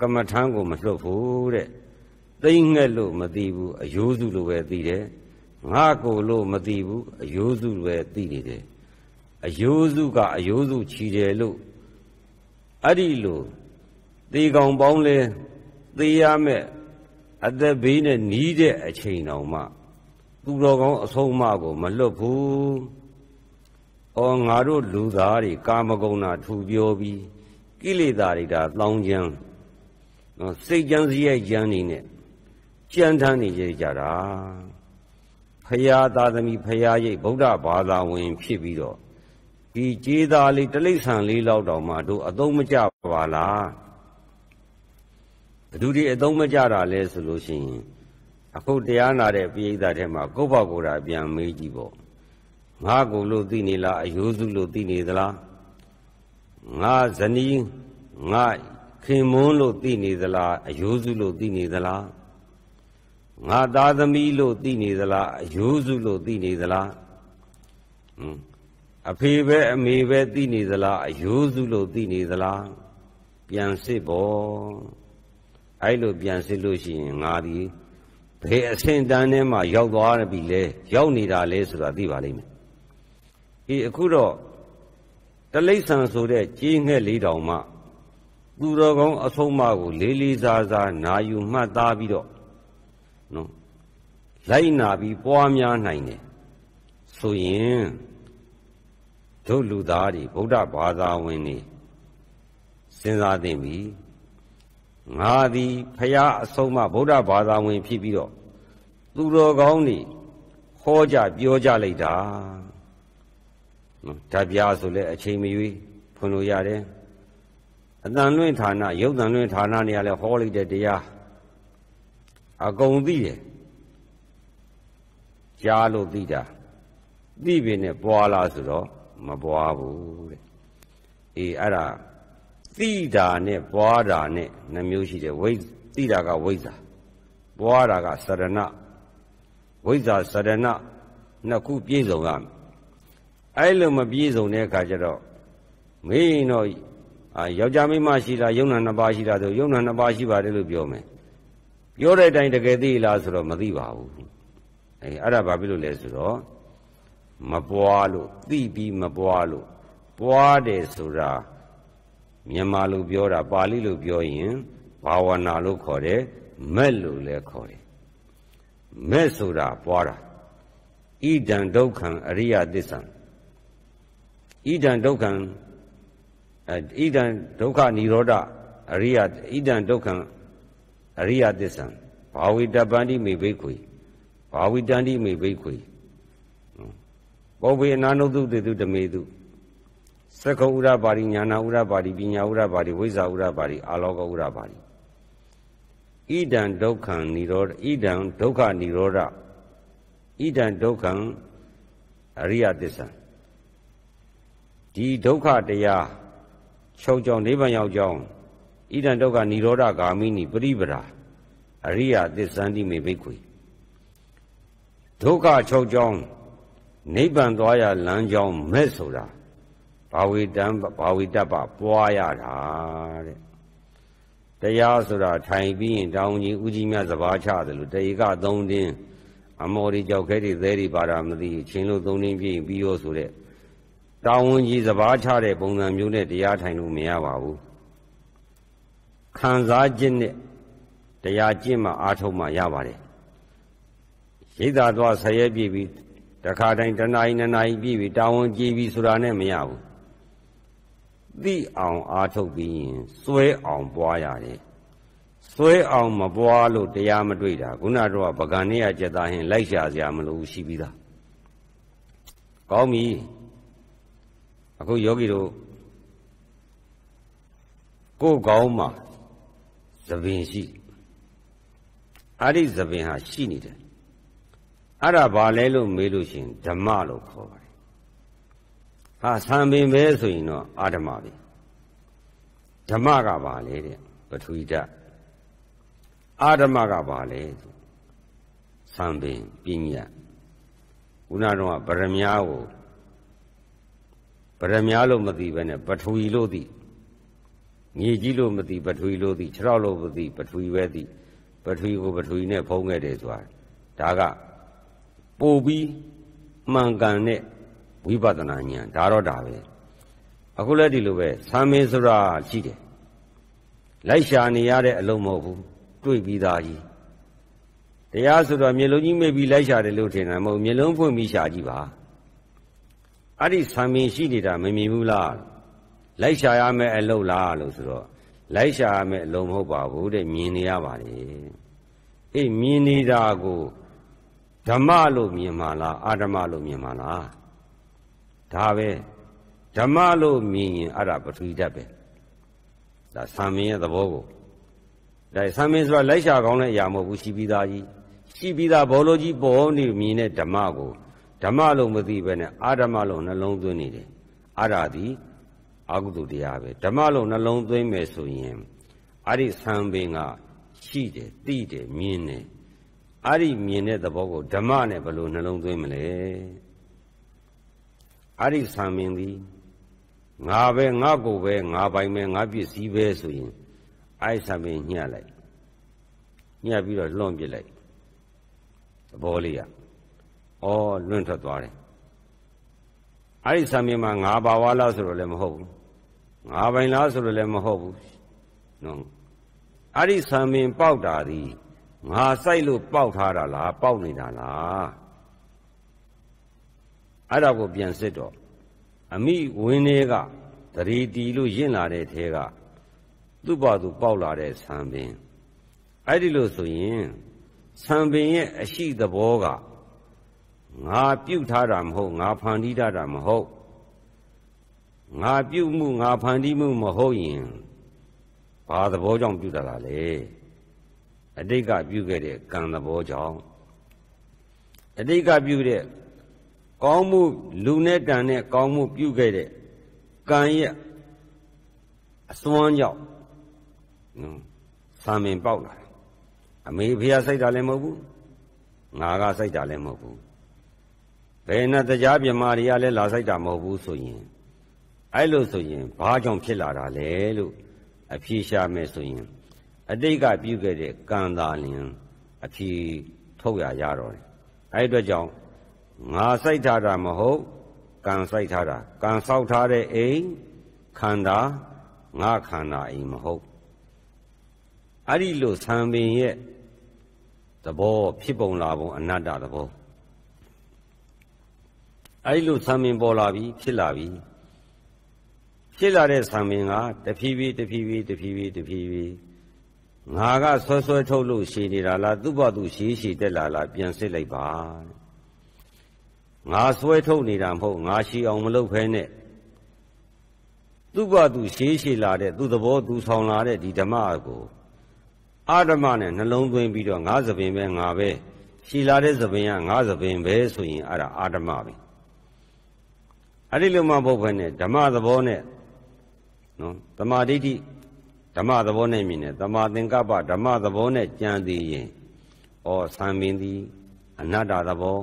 ကမ္မထမ်းကို မလွတ်ဘူးတဲ့သိမ့်ငှက်လို့မသိဘူးအယိုးစုလိုပဲသိတယ်ငါကိုလို့မသိဘူးအယိုးစုလိုပဲသိနေတယ်အယိုးစုကအယိုးစုချီတယ်လို့အဲ့ဒီလိုသေကောင်ပေါင်းလဲသေရမဲ့အသက်ဘေးနဲ့နီးတဲ့အချိန်တော်မှသူတော်ကောင်းအဆုံးအမကိုမလွတ်ဘူးဩငါတို့လူသားတွေကာမဂုဏထူပြောပြီးကိလေသာတွေဒါလောင်းကျန်းနော်စိတ်ကျန်းစရိုက်ကျန်းနေနဲ့ကြမ်းတမ်းနေကြတာဖရာသာသမီဖရာရိပ်ဗုဒ္ဓဘာသာဝင် ဖြစ်ပြီးတော့ဒီကြေးသားလေးတလိ္ဆန်လေးလောက်တောင်မှတို့အသုံးမကျပါလားဘသူတွေအသုံးမကျတာလဲဆိုလို့ရှိရင်အခုတရားနာတဲ့ပိဋကတ်ထဲမှာကိုယ့်ဘောက်ကိုယ်တာပြန်မေးကြည့်ပေါ့ငါကိုလို့သိနေလားအယိုးစုလို့သိနေသလားငါဇနီးငါခင်မွန်းလို့သိနေသလားအယိုးစုလို့သိနေသလားငါသားသမီးလို့သိနေသလားအယိုးစုလို့သိနေသလားအဖေပဲအမေပဲသိနေသလားအယိုးစုလို့သိနေသလားပြန်စစ်ဖို့အဲ့လိုပြန်စစ်လို့ရှိရင်ငါဒီဘယ်အဆင့်တန်းထဲမှာရောက်သွားပြီလဲရောက်နေတာလဲဆိုတာသိပါလိမ့်မယ်အေးအခုတော့တလိ္ဆန်ဆိုတဲ့ကြီးငှက်လေးတောင်မှသူတော်ကောင်းအဆုံးမကို လေးလေးစားစားနာယူမှတ်သားပြီးတော့နော်လိုက်နာပြီးပွားများနိုင်တယ်ဆိုရင်တို့လူသားတွေဗုဒ္ဓဘာသာဝင်တွေစဉ်းစားသင့်ပြီငါသည်ဖရာအဆုံးမဗုဒ္ဓဘာသာဝင် ဖြစ်ပြီးတော့သူတော်ကောင်းတွေဟောကြပြောကြလိုက်တာဓာပြားဆိုလဲအချိန်မရွေးဖွင့်လို့ရတယ်အတန်လွင့်ဌာနရုပ်တန်လွင့်ဌာနနေရာလဲဟောလိုက်တဲ့တရားအကုန်သိတယ်ကြားလို့သိတာသိပြီနဲ့ပွာလာဆိုတော့မပွာဘူးတဲ့အေးအဲ့ဒါသိတာနဲ့ပွာတာနဲ့နှမျိုးရှိတယ်ဝိသိတာကဝိဇ္ဇာပွာတာကစရဏဝိဇ္ဇာစရဏနှစ်ခုပြည့်စုံရမယ်အဲ့လိုမပြည့်စုံတဲ့အခါကျတော့မင်းတော့အာယောက်ျားမိန်းမရှိတာယုံနာနှစ်ပါးရှိတာဆိုယုံနာနှစ်ပါးရှိပါတယ်လို့ပြောမယ်ပြောတဲ့အတိုင်းတကယ်သိလားဆိုတော့မသိပါဘူးအဲအဲ့ဒါဘာဖြစ်လို့လဲဆိုတော့မပွားလို့သိပြီးမပွားလို့ပွားတယ်ဆိုတာမြန်မာလိုပြောတာ ပါဠိလိုပြောရင်ဘာဝနာလို့ခေါ်တယ်မက်လို့လည်းခေါ်တယ်မက်ဆိုတာပွားတာဣဒံဒုက္ခံအရိယသစ္စာဣဒံဒုက္ခံဣဒံဒုက္ခនិရောဓအရိယဣဒံဒုက္ခံအရိယသစ္ဆံဘာဝိတပန္တိမေဘိခွေဘာဝိတန္တိမေဘိခွေပောဘေအနာနုတုတေတုတမေတုသက္ခုဥရပါရိညာနာဥရပါရိပညာဥရပါရိဝိဇ္ဇာဥရပါရိအာလောကဥရပါရိဣဒံဒုက္ခံនិရောဓဣဒံဒုက္ခនិရောဓဣဒံဒုက္ခံအရိယသစ္ဆံဒီဒုက္ခတရားချုပ်ကြောင်နိဗ္ဗာန်ရောက်ကြောင်းဣဒံဒုက္ခនិရောဓဂ ामि နိပရိပရာအရိယသစ္ဆန္တိမေဘိက္ခွေဒုက္ခချုပ်ကြောင်းနိဗ္ဗာန်သွားရလမ်းကြောင်းမဲ့ဆိုတာဘာဝေတံဘာဝေတပပွားရတာတဲ့တရားဆိုတာထိုင်ပြီးရင်တောင်းကြီးဥကြီးမြတ်စဘာချတယ်လို့တေကသုံးတင်းအမော်ဒီကြောက်ခဲတွေသဲတွေပါတာမသိချင်းလို့သုံးတင်းပြည့်ပြီးရောဆိုတဲ့တာဝန်ကြီးစဘာချတဲ့ပုံစံမျိုးနဲ့တရားထိုင်လို့မရပါဘူးခံစားခြင်းနဲ့တရားကျင့်မှ အားထုတ်မှရပါတယ်ရိတ်သာသွားဆရဲပြည့်ပြီးတခါတိုင်းတနာရီနှစ်နာရီပြည့်ပြီးတာဝန်ကြီးပြီးဆိုတာနဲ့မရဘူးသိအောင်အားထုတ်ပြီးရင်စွဲအောင်ပွားရတယ်စွဲအောင်မပွားလို့တရားမတွေ့တာခုနတော့ဗကံနဲ့ကကြက်သားဟင်လိုက်ရှာစရာမလိုရှိပြီးသားကောင်းပြီအခုယောဂီတို့ကိုယ်ကောင်းမှာသဘင်ရှိအဲ့ဒီသဘင်ဟာရှိနေတယ်အဲ့ဒါဘာလဲလို့မေးလို့ရှင်ဓမ္မလို့ခေါ်ပါတယ်ဟာသံပင်ပဲဆိုရင်တော့အာဓမ္မပဲဓမ္မကဘာလဲတဲ့ပထဝီဓာတ်အာဓမ္မကဘာလဲဆိုသံပင်ပညာခုနတော့ဗရမ ्या ကိုပရမ ्या လို့မသိပဲနဲ့ပထဝီလို့သိငြိကြီးလို့မသိပထဝီလို့သိခြေထောက်လို့မသိပထဝီပဲသိပထဝီကိုပထဝီနဲ့ဖုံးခဲ့တယ်ဆိုတာဒါကပို့ပြီးမှန်ကန်တဲ့ဝိပဿနာဉာဏ်ဒါတော့ဒါပဲအခုလည်းဒီလိုပဲသံမင်းဆိုတာရှိတယ်လိုက်ရှာနေရတဲ့အလုံးမဟုတ်ဘူးတွေ့ပြီးသားကြီးတရားဆိုတော့မျက်လုံးကြီးမေ့ပြီးလိုက်ရှာတယ်လို့ထင်တာမဟုတ်မျက်လုံးဖွင့်ပြီးရှာကြည့်ပါအဲ့ဒီဆံပင်ရှိနေတာမမြင်ဘူးလားလိုက်ရှာရမယ်အလုပ်လားလို့ဆိုတော့လိုက်ရှာရမယ်အလုပ်မဟုတ်ပါဘူးတဲ့မြင်နေရပါလေအေးမြင်နေတာကိုဓမ္မလို့မြင်မှာလားအာဓမ္မလို့မြင်မှာလားဒါပဲဓမ္မလို့မြင်ရင်အဲ့ဒါပထဝီဓာတ်ပဲဒါဆံမင်းရဲ့သဘောကိုဒါဆံမင်းဆိုတာလိုက်ရှာကောင်းတဲ့အရာမဟုတ်ဘူးရှိပြီးသားကြီးရှိပြီးသားဘောလုံးကြီးပေါ်နေမြင်တဲ့ဓမ္မကိုဓမ္မလို့မသိပဲနဲ့အာဓမ္မလို့နှလုံးသွင်းနေတယ်အဲ့ဒါသည်အာဟုတုတရားပဲဓမ္မလို့နှလုံးသွင်းမယ်ဆိုရင်အဲ့ဒီဆံပင်ကရှိတယ်သိတယ်မြင်တယ်အဲ့ဒီမြင်တဲ့သဘောကိုဓမ္မနဲ့ဘယ်လိုနှလုံးသွင်းမလဲအဲ့ဒီဆံပင်သည်ငါပဲငါကိုပဲငါပိုင်ပဲငါပစ္စည်းပဲဆိုရင်အဲ့ဆံပင်ညှက်လိုက်ညှက်ပြီးတော့လွန့်ပစ်လိုက်သဘောလေးอ่ะဩလွင့်ထွက်သွားတယ်အဲ့ဒီဆံမြင်မှာငါဘာဝါလားဆိုတော့လည်းမဟုတ်ဘူးငါပိုင်လားဆိုတော့လည်းမဟုတ်ဘူးနော်အဲ့ဒီဆံမြင်ပေါက်တာသည်ငါစိုက်လို့ပေါက်ထားတာလားပေါက်နေတာလားအဲ့ဒါကိုပြန်စစ်တော့အမိဝင်းတွေကတရီတီလို့ရင့်လာတဲ့ထဲကသူ့ဘာသူပေါက်လာတဲ့ဆံပင်အဲ့ဒီလို့ဆိုရင်ဆံပင်ရဲ့အရှိသဘောကငါပြုတ်ထားတာမဟုတ်ငါဖန်တီးထားတာမဟုတ်ငါပြုတ်မှုငါဖန်တီးမှု မဟုတ်ရင်ဘာသဘောကြောင့်ပြုတ်တာလဲအတိတ်ကပြုတ်ခဲ့တဲ့ကံသဘောကြောင့်အတိတ်ကပြုတ်တဲ့ကောင်းမှုလူနဲ့တန်နဲ့ကောင်းမှု ပြုတ်ခဲ့တဲ့ကံရဲ့အစွမ်းကြောင့်နော်သာမင်ပေါက်လာအမေဖေကစိုက်တာလည်းမဟုတ်ဘူးငါကစိုက်တာလည်းမဟုတ်ဘူးဘယ်နဲ့တရားပြမာတွေကလည်းလာဆိုင်တာမဟုတ်ဘူးဆိုရင်အဲ့လိုဆိုရင်ဘာကြောင့်ဖြစ်လာတာလဲလို့အဖြေရှာမယ်ဆိုရင်အတိတ်ကပြုခဲ့တဲ့ကံသာလင်အဖြေထုတ်ရရတော့တယ်အဲ့အတွက်ကြောင့်ငါစိုက်ထားတာမဟုတ်ကံစိုက်ထားတာကံဆောက်ထားတဲ့အိမ်ခန္ဓာငါခန္ဓာအိမ်မဟုတ်အဲ့ဒီလိုသံပင်ရဲ့သဘောဖြစ်ပုံလာပုံအနတ္တသဘောအဲ့လိုသံမင်ပေါ်လာပြီဖြစ်လာပြီဖြစ်လာတဲ့သံမင်ကတဖြည်းဖြည်းတဖြည်းဖြည်းတဖြည်းဖြည်းတဖြည်းဖြည်းငါကဆွဲဆွဲထုတ်လို့ရှိနေတာလားသူ့ဘသူရှိရှိတက်လာလားပြန်စစ်လိုက်ပါငါဆွဲထုတ်နေတာမဟုတ်ငါရှိအောင်မလုပ်ဖဲနဲ့သူ့ဘသူရှိရှိလာတဲ့သူ့သဘောသူဆောင်လာတဲ့ဒီဓမ္မကိုအာဓမ္မနဲ့နှလုံးသွင်းပြီးတော့ငါသဘင်ပဲငါပဲရှိလာတဲ့သဘင်ကငါသဘင်ပဲဆိုရင်အဲ့ဒါအာဓမ္မပဲအဲ့ဒီလိုမှပုတ်ပဲနဲ့ဓမ္မသဘောနဲ့နော်တမာဒိဋ္ဌိဓမ္မသဘောနဲ့မြင်တယ်တမာသင်္ကပ္ပဓမ္မသဘောနဲ့ကြံသေးရင်ဩသံပင်သည် အနတ္တသဘော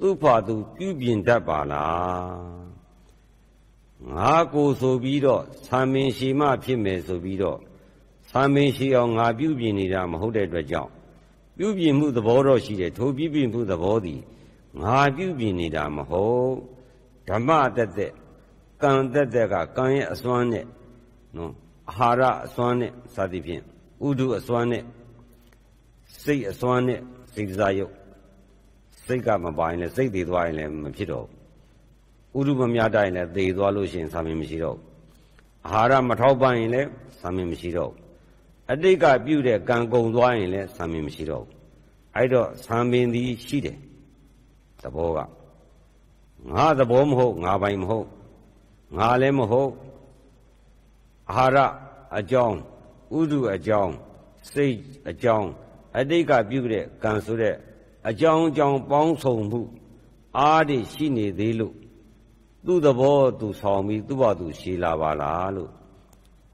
သူ့ဖာသူပြုပြင်တတ်ပါလားငါကိုဆိုပြီးတော့သံပင်ရှိမှဖြစ်မယ်ဆိုပြီးတော့သံပင်ရှိအောင်ငါပြုပြင်နေတာမဟုတ်တဲ့အတွက်ကြောင့်ပြုပြင်မှုသဘောတော့ရှိတယ်ထိုပြုပြင်မှုသဘောသည်ငါပြုပြင်နေတာမဟုတ်ဓမ္မတက်တက်ကံတက်တက်ကကံရဲ့အစွမ်းနဲ့နော်အာဟာရအစွမ်းနဲ့စသဖြင့်ဥဒုအစွမ်းနဲ့စိတ်အစွမ်းနဲ့စိတ်စားရုပ်စိတ်ကမပိုင်းလဲစိတ်သေးသွားရင်လည်းမဖြစ်တော့ဥဒုမမြတ်တိုင်းလည်းသေသွားလို့ရှိရင်သာမင်မရှိတော့အာဟာရမထောက်ပန်းရင်လည်းသာမင်မရှိတော့အတိတ်ကပြုတဲ့ကံကုံသွားရင်လည်းသာမင်မရှိတော့အဲ့တော့သာမင်သည် ရှိတယ်သဘောကငါသဘောမဟုတ်ငါပိုင်မဟုတ်ငါလည်းမဟုတ်အာဟာရအကြောင်းဥဒုအကြောင်းစိတ်အကြောင်းအတိတ်ကပြုတဲ့ကံဆိုတဲ့အကြောင်းအကြောင်းပေါင်းစုံမှုအားတွေရှိနေသေးလို့သူ့သဘောသူဆောင်ပြီးသူ့ဘာသူရှည်လာပါလားလို့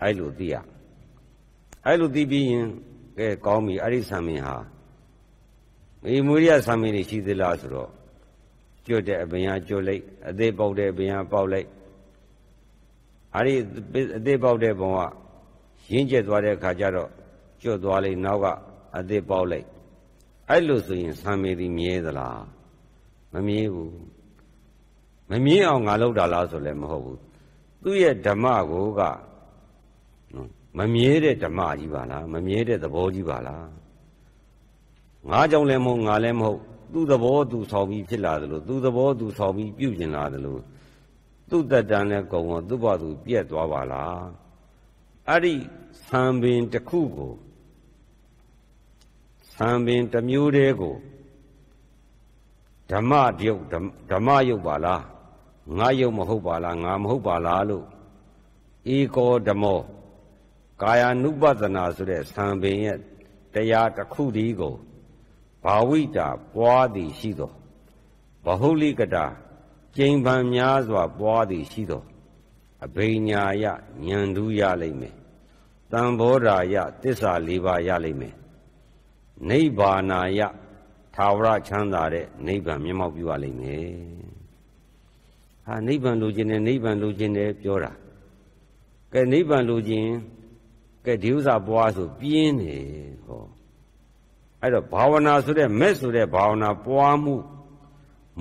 အဲ့လိုသိရအဲ့လိုသိပြီးရင်ကဲကောင်းပြီအဲ့ဒီဆံမင်းဟာမေမွေရဆံမင်းတွေရှိသလားဆိုတော့ကျွတ်တဲ့အပင်ဟာကျွတ်လိုက်အသေးပေါက်တဲ့အပင်ဟာပေါက်လိုက်အဲ့ဒီအသေးပေါက်တဲ့ဘုံကရင်းကျက်သွားတဲ့အခါကျတော့ကျွတ်သွားလိုက်နောက်က အသေးပေါက်လိုက်အဲ့လိုဆိုရင်သံမေသည်မြဲသလားမမြဲဘူးမမြဲအောင်ငါလုပ်တာလားဆိုလည်းမဟုတ်ဘူးသူ့ရဲ့ဓမ္မကိုကမမြဲတဲ့ဓမ္မကြီးပါလားမမြဲတဲ့သဘောကြီးပါလားငါကြောင့်လည်းမဟုတ်ငါလည်းမဟုတ်သူ့သဘောသူဆောင်ပြီးဖြစ်လာသလိုသူ့သဘောသူဆောင်ပြီးပြုကျင်လာသလိုသူ့တတန်နဲ့ကုံတော့သူ့ဘသူပြက်သွားပါလားအဲ့ဒီဆံပင်တစ်ခုကိုဆံပင်တစ်မျိုးတည်းကိုဓမ္မတယုတ်ဓမ္မယုတ်ပါလားငါယုတ်မဟုတ်ပါလားငါမဟုတ်ပါလားလို့ဧကောဓမ္မောကာယ ानु ပသနာဆိုတဲ့ဆံပင်ရဲ့တရားတစ်ခုတည်းကိုဘာဝိတာပွားသည်ရှိသောဗဟုလိကတာကျိန်ပံများစွာပွားသည်ရှိသောအဘိညာယညံသူရလိမ့်မယ်တံဘောဓာယတစ္ဆာလေးပါးရလိမ့်မယ်နိဗ္ဗာနာယသာဝရချမ်းသာတဲ့နိဗ္ဗာန်မျက်မှောက်ပြုရလိမ့်မယ်ဟာနိဗ္ဗာန်လိုချင်တယ်နိဗ္ဗာန်လိုချင်တယ်ပြောတာကဲနိဗ္ဗာန်လိုချင်ကဲဒီဥစ္စာပွားဆိုပြင်းတယ်ဟောအဲ့တော့ဘာဝနာဆိုတဲ့မဲ့ဆိုတဲ့ဘာဝနာပွားမှု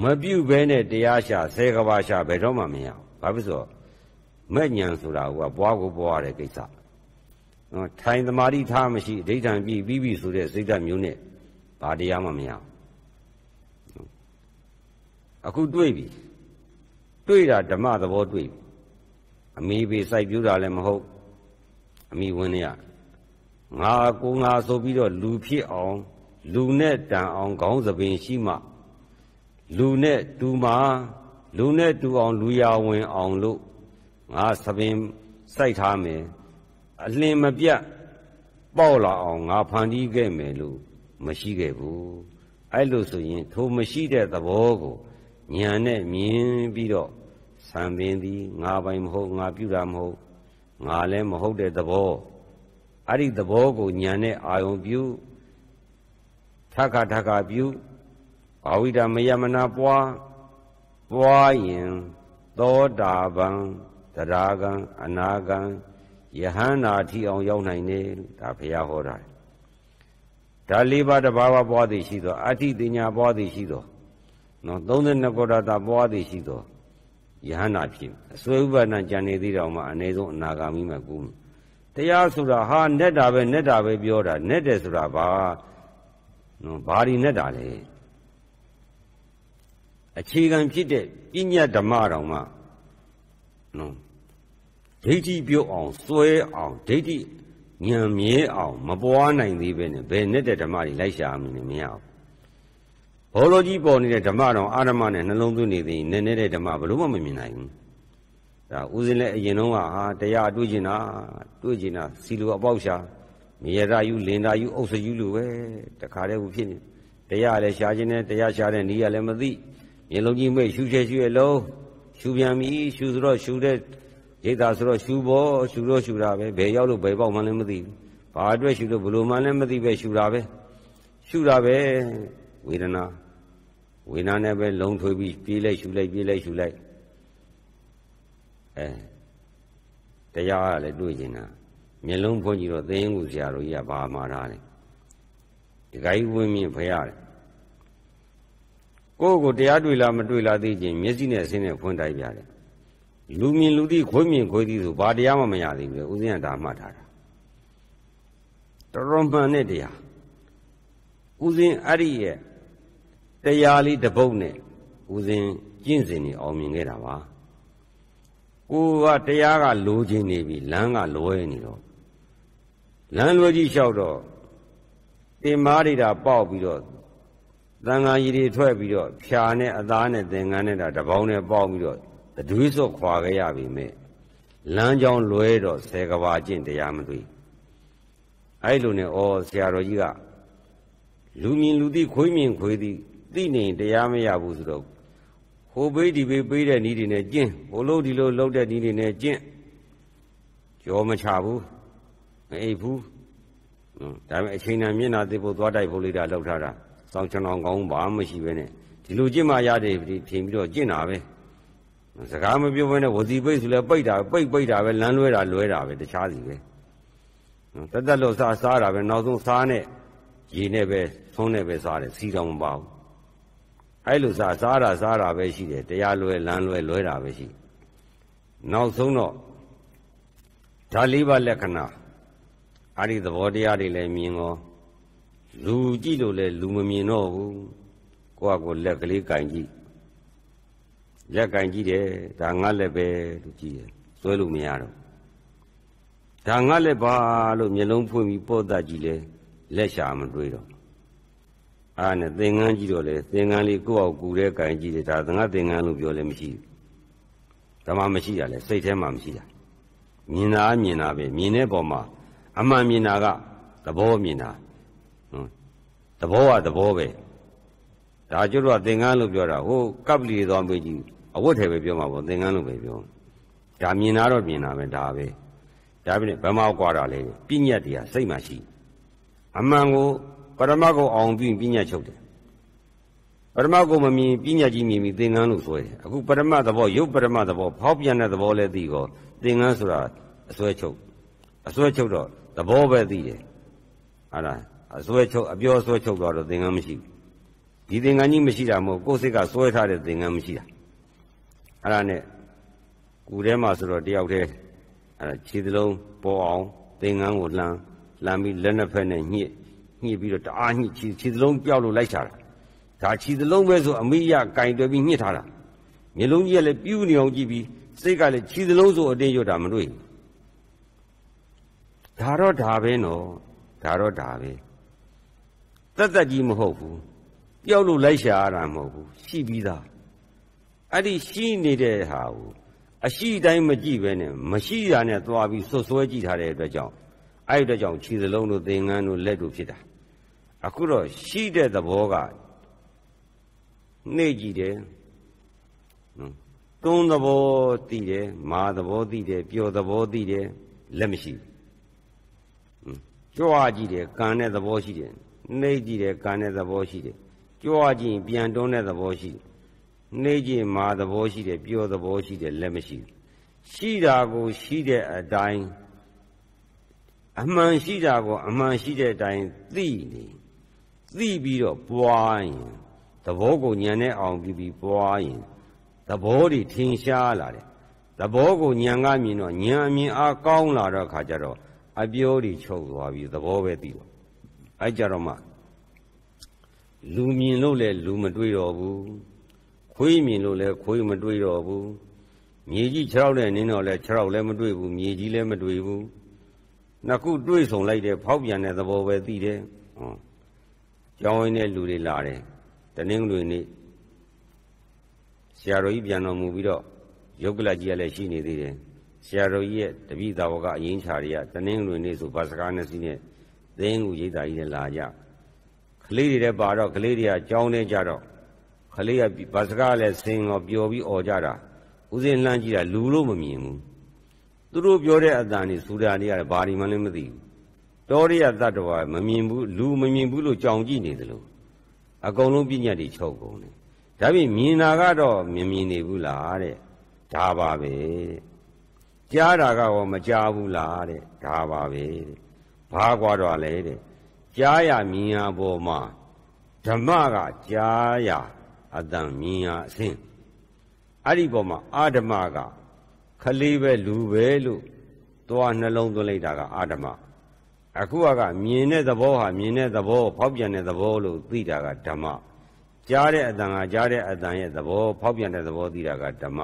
မပြုတ်ဘဲနဲ့တရားရှာဆဲကဘာရှာဘယ်တော့မှမရဘူးဘာဖြစ်ဆိုမဲ့ညံဆိုတာကပွားကိုပွားရတဲ့ကိစ္စနော်ထိုင်သမာဓိထားမရှိအဋ္ဌံပြည့်ပြီးပြီဆိုတဲ့စိတ်ဓာတ်မျိုးနဲ့ဘာတရားမှမရဘူးအခုတွေ့ပြီတွေ့တာဓမ္မသဘောတွေ့ပြီအမိဘေစိုက်ပြူတာလည်းမဟုတ် အမိဝင်နေရတယ်ငါကိုငါဆိုပြီးတော့လူဖြစ်အောင်လူနဲ့တန်အောင်ခေါင်းသပင်ရှိမှလူနဲ့တူမှလူနဲ့တူအောင်လူရဝင်အောင်လို့ငါသပင်စိုက်ထားမယ်အလင်းမပြတ်ပေါက်လာအောင်ငါဖန်တီးခဲ့မယ်လို့မရှိခဲ့ဘူးအဲ့လိုဆိုရင်ထိုမရှိတဲ့သဘောကိုဉာဏ်နဲ့မြင်ပြီးတော့သံပင်သည်ငါပိုင်မဟုတ်ငါပြုတာမဟုတ်ငါလည်းမဟုတ်တဲ့သဘောအဲ့ဒီသဘောကိုညာနဲ့အာယုံပြုထခါထခါပြုဘာဝိတမယမနာပွားပွားရင် သောတာပန်တရားကံအနာကံယဟန္တာထီအောင်ရောက်နိုင်တယ်လို့ဒါဘုရားဟောတာဒါလေးပါးတဘာဝပွားသည်ရှိသောအဋ္ဌိတင်ညာပွားသည်ရှိသော နော်32ကောတာတာပွားသည်ရှိသောယဟန္တာဖြစ်အစွဲဥပါဒံကြံနေသေးတော်မှာအ ਨੇ ဆုံးအနာဂါမိမှာကူးလို့တရားဆိုတာဟာနဲ့တာပဲနဲ့တာပဲပြောတာနဲ့တယ်ဆိုတာဘာနော်ဘာဒီနဲ့တာလဲအခြေခံဖြစ်တဲ့ပညာဓမ္မတော်မှာနော်ဒိဋ္ဌိပြုတ်အောင်စွဲအောင်ဒိဋ္ဌိညံမြဲအောင် မပွားနိုင်သေးပဲနဲ့ဘယ်နဲ့တဲ့ဓမ္မတွေလိုက်ရှာမှမရဘူးဘောလုံးကြီးပေါ်နေတဲ့ဓမ္မတော်အာရမနဲ့နှလုံးသွင်းနေသေးရင်နည်းနည်းတဲ့ဓမ္မဘလို့မှမမြင်နိုင်ဘူးဒါဦးဇင်းလည်းအရင်တော့ဟာတရားတွေးကျင်တာတွေးကျင်တာစီလိုအပေါက်ရှာမြေရတာယူလင်တာယူအုပ်စယူလိုပဲတခါတည်းဟူဖြစ်နေတရားလည်းရှားခြင်းနဲ့တရားရှားတဲ့နည်းရလည်းမသိမျက်လုံးကြီးမိတ်ရှူချက်ရှူရလုံးရှူပြန်ပြီရှူဆိုတော့ရှူတဲ့ရိတ်တာဆိုတော့ရှူဖို့ရှူတော့ရှူတာပဲဘယ်ရောက်လို့ဘယ်ပေါက်မှလည်းမသိဘူးဘာအတွက်ရှူလို့ဘလို့မှလည်းမသိပဲရှူတာပဲရှူတာပဲဝေဒနာဝေဒနာနဲ့ပဲလုံထွေးပြီးပြေးလိုက်ရှူလိုက်ပြေးလိုက်ရှူလိုက်အဲတရားကလည်းတွေ့ကျင်တာမျက်လုံးဘုန်းကြီးတော့သင်းကူဆရာတို့ကြီးကဘာမှာထားလဲဒီကကြီးဝင်းမြင့်ဖရတယ်ကိုယ့်ကိုတရားတွေ့လားမတွေ့လားသိချင်းမျက်စိနဲ့ဆင်းနဲ့ဖွင့်တိုက်ပြတယ်လူမြင်လူသိခွေးမြင်ခွေးသိဆိုဘာတရားမှမရသေးဘူးဦးဇင်းကဒါမှတ်ထားတာတော်တော်မှန်တဲ့တရားဦးဇင်းအဲ့ဒီရဲ့တရားလေးတစ်ပုဒ်နဲ့ဦးဇင်းကျင့်စဉ်နေအောင်မြင်ခဲ့တာပါကိုကတရားကလိုချင်နေပြီလမ်းကလွဲနေတော့လမ်းလွဲကြီးလျှောက်တော့တင်မားတွေတာပေါက်ပြီးတော့သံဃာကြီးတွေထွက်ပြီးတော့ဖြာနဲ့အသားနဲ့သင်္ကန်းနဲ့တာတပေါင်းနဲ့ပေါက်ပြီးတော့တတွေးစော့ခွာခဲ့ရပြီမဲ့လမ်းကြောင်းလွဲတော့ဆယ်ကဘာကျင့်တရားမသိအဲ့လိုနဲ့ဩဆရာတော်ကြီးကလူမြင်လူသိခွေးမြင်ခွေးသိသိနေတရားမရဘူးဆိုတော့ိုပေးဒီပေးပေးတဲ့နီးတွေနဲ့ကျင့်ဘိုလို့ဒီလို့လှုပ်တဲ့နီးတွေနဲ့ကျင့်ကြောမချဘူးမအိပ်ဘူးဒါပေမဲ့အချိန်တန်မျက်နာသိဖို့သွားတိုက်ဖို့လေးဒါလှုပ်ထားတာစောင်းချောင်းအောင်ကောင်းဘာမှမရှိပဲနဲ့ဒီလိုကျင့်မှရတယ်ဒီဖြင်ပြီးတော့ကျင့်တာပဲစကားမပြောဘဲနဲ့ဝစီပိတ်ဆိုလဲပိတ်တာပိတ်ပိတ်တာပဲလမ်းလွဲတာလွဲတာပဲတခြားစီပဲနော်တက်တက်လို့စားစားတာပဲနောက်ဆုံးစားနဲ့ရေနဲ့ပဲသုံးနဲ့ပဲစားတယ်စီတော်မပါဘူးအဲ့လိုစားစားတာစားတာပဲရှိတယ်တရားလွဲလမ်းလွဲလွဲတာပဲရှိနောက်ဆုံးတော့ဓာလေးပါလက္ခဏာအဲ့ဒီသဘောတရားတွေလည်းမြင်တော့လူကြည့်လို့လည်းလူမမြင်တော့ဘူးကိုယ့်အကိုလက်ကလေးကင်ကြည့်လက်ကင်ကြည့်တယ်ဒါငါလက်ပဲလို့ကြည့်တယ်သွဲလို့မရတော့ဒါငါလက်ပါလို့မျက်လုံးဖွင့်ပြီးပေါ်တတ်ကြည့်လဲလက်ရှာမတွေ့တော့အားနဲ့သင်္ကန်းကြည့်တော့လေသင်္ကန်းလေးကိုယ့်အောက်ကူတဲ့ကံကြည့်တယ်ဒါသငါသင်္ကန်းလို့ပြောလဲမရှိဘူးဒါမှမရှိရလဲစိတ်ထဲမှာမရှိတာမြင်တာမြင်တာပဲမြင်တဲ့ပုံမှာအမှန်မြင်တာကသဘောမြင်တာဟုတ်သဘောကသဘောပဲဒါကျွတ်တော့သင်္ကန်းလို့ပြောတာဟိုကပ်ပလီသွားမေးကြည့်အဝတ်ထဲပဲပြောမှာပေါ့သင်္ကန်းလို့ပဲပြောဒါမြင်တာတော့မြင်တာပဲဒါပဲဒါပြင်ဗမာကွာတာလေပြညတ်တရားစိတ်မှရှိအမှန်ကိုပရမဂုံအောင်ပြီးပညာချုပ်တယ်ပရမဂုံမမြင်ပညာကြီးမြင်ပြီးသင်္ကန်းလို့ဆိုတယ်အခုပရမသဘောရုပ်ပရမသဘောဖောက်ပြန်တဲ့သဘောလည်းသိတော့သင်္ကန်းဆိုတာအစွဲချုပ်အစွဲချုပ်တော့သဘောပဲသိတယ်ဟာလားအစွဲချုပ်အပြောအစွဲချုပ်သွားတော့သင်္ကန်းမရှိဘူးဒီသင်္ကန်းကြီးမရှိတာမဟုတ်ကိုယ်စိတ်ကစွဲထားတဲ့သင်္ကန်းမရှိတာအဲ့ဒါနဲ့ကူထဲမှာဆိုတော့တယောက်တည်းအဲ့ဒါခြေသလုံးပေါ်အောင်သင်္ကန်းကိုလှမ်းလှမ်းပြီးလက်နှစ်ဖက်နဲ့ညှစ်ညှိပြီးတော့တအားညှိခြေခြေစလုံးပြောက်လို့လိုက်ချတာဒါခြေစလုံးပဲဆိုအမိရကင်တွယ်ပြီးညှစ်ထားတာမျိုးလုံးကြီးကလည်းပြူးနေအောင်ကြည့်ပြီးစိတ်ကလည်းခြေစလုံးဆိုအတင်းရွတ်တာမတွေ့ဒါတော့ဒါပဲနော်ဒါတော့ဒါပဲတတ်တတ်ကြီးမဟုတ်ဘူးပြောက်လို့လိုက်ရှာရတာမဟုတ်ဘူးရှိပြီးသားအဲ့ဒီရှိနေတဲ့ဟာကိုအရှိတိုင်းမကြည့်ပဲနဲ့မရှိတာနဲ့သွားပြီးဆွဆွဲကြည့်ထားတဲ့အတွက်ကြောင့်အဲ့ဒီအတွက်ကြောင့်ခြေစလုံးတို့သင်္ကန်းတို့လက်တို့ဖြစ်တာအခုတော့ရှိတဲ့သဘောကနှိမ့်ကြည့်တယ်သုံးသဘောသိတယ်မာသဘောသိတယ်ပျော်သဘောသိတယ်လက်မရှိဘူးကြွားကြည့်တယ်ကံနဲ့သဘောရှိတယ်နှိမ့်ကြည့်တယ်ကံနဲ့သဘောရှိတယ်ကြွားကြည့်ပြန်တွန်းတဲ့သဘောရှိတယ်နှိမ့်ကြည့်မာသဘောရှိတယ်ပျော်သဘောရှိတယ်လက်မရှိဘူးရှိတာကို ရှိတဲ့အတိုင်းအမှန်ရှိတာကို အမှန်ရှိတဲ့အတိုင်းသိနေသိပြီးတော့ပွားရင်သဘောကိုညံနဲ့အောင်ပြီးပြီးပွားရင်သဘောတွေထင်ရှားလာတယ်သဘောကိုညံကမြင်တော့ညံအမြင်အားကောင်းလာတော့ခါကြတော့အပြောတွေချုပ်သွားပြီးသဘောပဲသိတော့အဲကြတော့မှလူမြင်လို့လည်းလူမတွေ့တော့ဘူးခွေးမြင်လို့လည်းခွေးမတွေ့တော့ဘူးမြေကြီးခြေောက်နဲ့နင်းတော့လည်းခြေောက်လည်းမတွေ့ဘူးမြေကြီးလည်းမတွေ့ဘူးနှစ်ခုတွေ့ဆုံလိုက်တဲ့ဖောက်ပြန်တဲ့သဘောပဲသိတယ်ဟောကျောင်းဝင်းတဲ့လူတွေလာတယ်တနင်္ဂနွေနေ့ဆရာတော်ကြီးပြန်တော်မူပြီးတော့ယုတ်ကလကြီးကလည်းရှိနေသေးတယ်ဆရာတော်ကြီးရဲ့တပည့်တော်ကအရင်ခြာတွေကတနင်္ဂနွေနေ့ဆိုဗတ်စကားနဲ့စီးနဲ့သင်းကူရိတ်တာကြီးနဲ့လာကြခလေးတွေလည်းပါတော့ခလေးတွေကကြောင်းနေကြတော့ခလေးကဗတ်စကားလည်းစင်တော့ပျော်ပြီးអော်ကြတာဦးစင်းလှမ်းကြည့်တာလူလို့မမြင်ဘူးသူတို့ပြောတဲ့အတန်တွေစူတာတွေကဘာဒီမှလည်းမသိဘူးတောရိယတ attva မမြင်ဘူးလူမမြင်ဘူးလို့ကြောင်ကြည့်နေသလိုအကုန်လုံးပြညတ်တွေချုပ်ကုန်တယ်ဒါပြင်မြင်တာကတော့မမြင်နေဘူးလားတဲ့ဒါပါပဲတဲ့ကြားတာကရောမကြားဘူးလားတဲ့ဒါပါပဲတဲ့ဘာกว่าတော့လဲတဲ့ကြားရမြင်ရပေါ်မှာဓမ္မကကြားရအတန်မြင်ရအစဉ်အဲ့ဒီပေါ်မှာအာဓမ္မကခလေးပဲလူပဲလို့သွားနှလုံးသွင်းလိုက်တာကအာဓမ္မအခုကမြင်တဲ့သဘောဟာမြင်တဲ့သဘော ဖောက်ပြန်တဲ့သဘောလို့သိတာကဓမ္မကြားတဲ့အတန်ကကြားတဲ့အတန်ရဲ့သဘော ဖောက်ပြန်တဲ့သဘောသိတာကဓမ္မ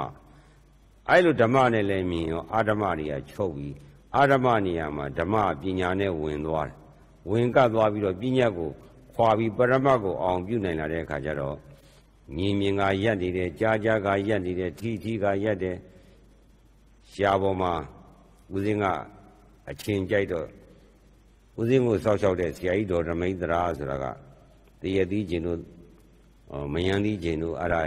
အဲလိုဓမ္မနဲ့လည်းမြင်ရောအာဓမ္မတွေကချုပ်ပြီးအာဓမ္မနေရာမှာဓမ္မပညာနဲ့ဝင်သွားတယ်ဝင်ကသွားပြီးတော့ပညာကိုခွာပြီးပရမတ်ကိုအောင်ပြုနိုင်လာတဲ့အခါကျတော့မြင်မြင်ကရက်နေတယ်ကြားကြားကရက်နေတယ်ထီထီကရက်တယ်ရှားပေါ်မှာဦးစင်းကအချင်းကြိုက်တော့ဦးစင်းကိုစောက်ရှောက်တဲ့ဆရာကြီးဒေါ်ရမိန်သရာဆိုတာကတရသီးကျင်တို့မယန်းသီးကျင်တို့အဲ့ဒါ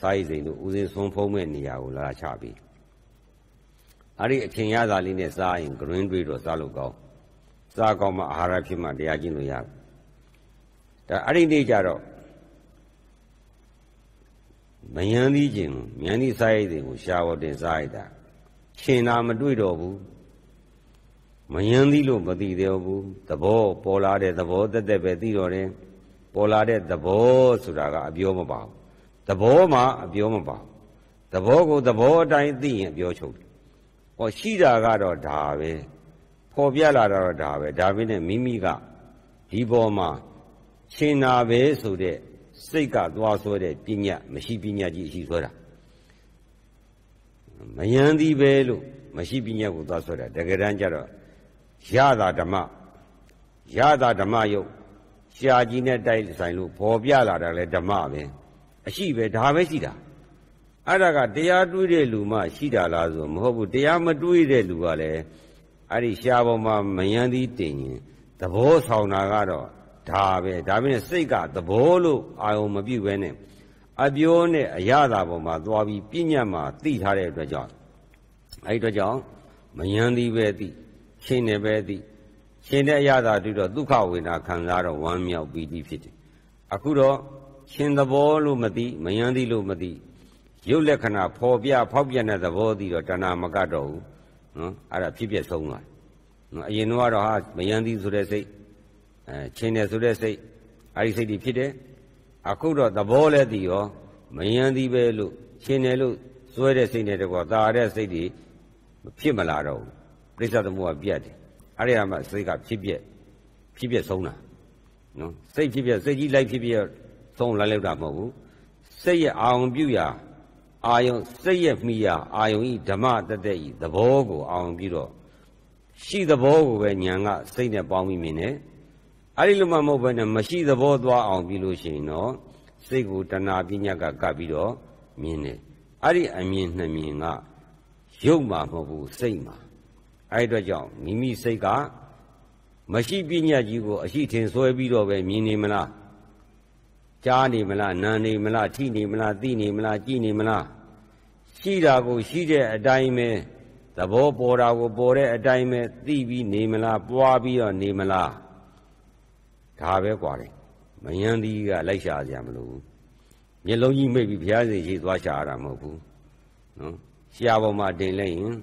စာရေးစိန်တို့ဦးစင်းဆုံးဖုံးမဲ့နေရာကိုလာချပြီးအဲ့ဒီအချိန်ရသာလေးနဲ့စားရင်ဂရင်းတွေးတော့စားလို့ကောင်းစားကောင်းမှအာဟာရဖြစ်မှတရားကျင့်လို့ရဒါအဲ့ဒီနေ့ကျတော့မယန်းသီးကျင်မယန်းသီးစာရေးစိန်ကိုရှားဝတင်စားရတာရှင်တာမတွေ့တော့ဘူးမယဉ်သည်လို့မသိသေးဘူးသဘောပေါ်လာတဲ့သဘောတက်တက်ပဲသိတော့တယ်ပေါ်လာတဲ့သဘောဆိုတာကအပြောမပါဘူးသဘောမှအပြောမပါဘူးသဘောကိုသဘောအတိုင်းသိရင်ပြောချုပ်တယ်ဟောရှိတာကတော့ဒါပဲပေါ်ပြလာတာတော့ဒါပဲဒါပဲနဲ့မိမိကဒီပေါ်မှာရှင်နာပဲဆိုတဲ့စိတ်ကသွားဆွဲတဲ့ပညာမရှိပညာကြီးရှိဆွဲတာမယံသည်ပဲလို့မရှိပညာကိုသွားဆွဲတာတကယ်တမ်းကျတော့ရတာဓမ္မရတာဓမ္မယုတ်ရှားကြီးနဲ့တိုက်ဆိုင်လို့ပေါ်ပြလာတာလည်းဓမ္မပဲအရှိပဲဒါပဲရှိတာအဲ့ဒါကတရားတွေးတဲ့လူမှရှိတာလားဆိုမဟုတ်ဘူးတရားမတွေးတဲ့လူကလည်းအဲ့ဒီရှားပေါ်မှာမယမ်းသည်တင်ရင်သဘောဆောင်တာကတော့ဒါပဲဒါမင်းစိတ်ကသဘောလို့အာယုံမပြုတ်ပဲနဲ့အပြောနဲ့အရသာပေါ်မှာသွားပြီးပြဉ္ညာမှာသိထားတဲ့အတွက်ကြောင့်အဲ့ဒီအတွက်ကြောင့်မယမ်းသည်ပဲသိရှင်းနေပဲသည်ရှင်းတဲ့အရာသာတူတော့ဒုက္ခဝေဒနာခံစားတော့ဝမ်းမြောက်ပီတိဖြစ်တယ်အခုတော့ရှင်းသဘောလို့မသိမယမ်းသိလို့မသိရုပ်လက္ခဏာဖော်ပြဖောက်ပြတဲ့သဘောသိတော့တဏှာမကတော့ဘူးနော်အဲ့ဒါဖြစ်ပြဆုံးသွားနော်အရင်တော့ဟာမယမ်းသိဆိုတဲ့စိတ်အဲရှင်းတယ်ဆိုတဲ့စိတ်အဲ့ဒီစိတ်တွေဖြစ်တယ်အခုတော့သဘောလည်းသိရောမယမ်းသိပဲလို့ရှင်းတယ်လို့စွဲတဲ့စိတ်နဲ့တကွာသာတဲ့စိတ်တွေဖြစ်မလာတော့ဘူးပြိဿသမုပ္ပါပြတ်တယ်အဲ့ဒီမှာစိတ်ကဖြစ်ပြက်ဖြစ်ပြက်ဆုံးတာနော်စိတ်ဖြစ်ပြက်စိတ်ကြီးလိုက်ဖြစ်ပြက်ဆုံးလိုက်လောက်တာမဟုတ်ဘူးစိတ်ရဲ့အာယုံပြုရာအာယုံစိတ်ရဲ့မိရာအာယုံဤဓမ္မတသက်ဤသဘောကိုအာယုံပြုတော့ရှိသဘောကိုပဲညာကစိတ်နဲ့ပေါင်းပြီးမြင်တယ်အဲ့ဒီလိုမှမဟုတ်ဘဲနဲ့မရှိသဘောသွားအောင်ပြုလို့ရှိရင်တော့စိတ်ကိုတဏှာပညာကကပ်ပြီးတော့မြင်တယ်အဲ့ဒီအမြင်နှမြင်ကရုပ်မှာမဟုတ်ဘူးစိတ်မှာအဲ့အတွက်ကြောင့်မိမိစိတ်ကမရှိပညာကြီးကိုအရှိထင်ဆွဲပြီးတော့ပဲမြင်နေမလားကြားနေမလားနားနေမလားထိနေမလားသိနေမလားကြည်နေမလားရှိတာကိုရှိတဲ့အတိုင်းပဲသဘောပေါ်တာကိုပေါ်တဲ့အတိုင်းပဲသိပြီးနေမလားပွားပြီးတော့နေမလားဒါပဲกว่าလေမယန်းသည်ကလိုက်ရှာကြမလို့ဘူးမျက်လုံးကြီးမိတ်ပြီးဘုရားရှင်ရှိသွားရှာရတာမဟုတ်ဘူးနော်ရှာပေါ်မှာတင်လိုက်ရင်ဟု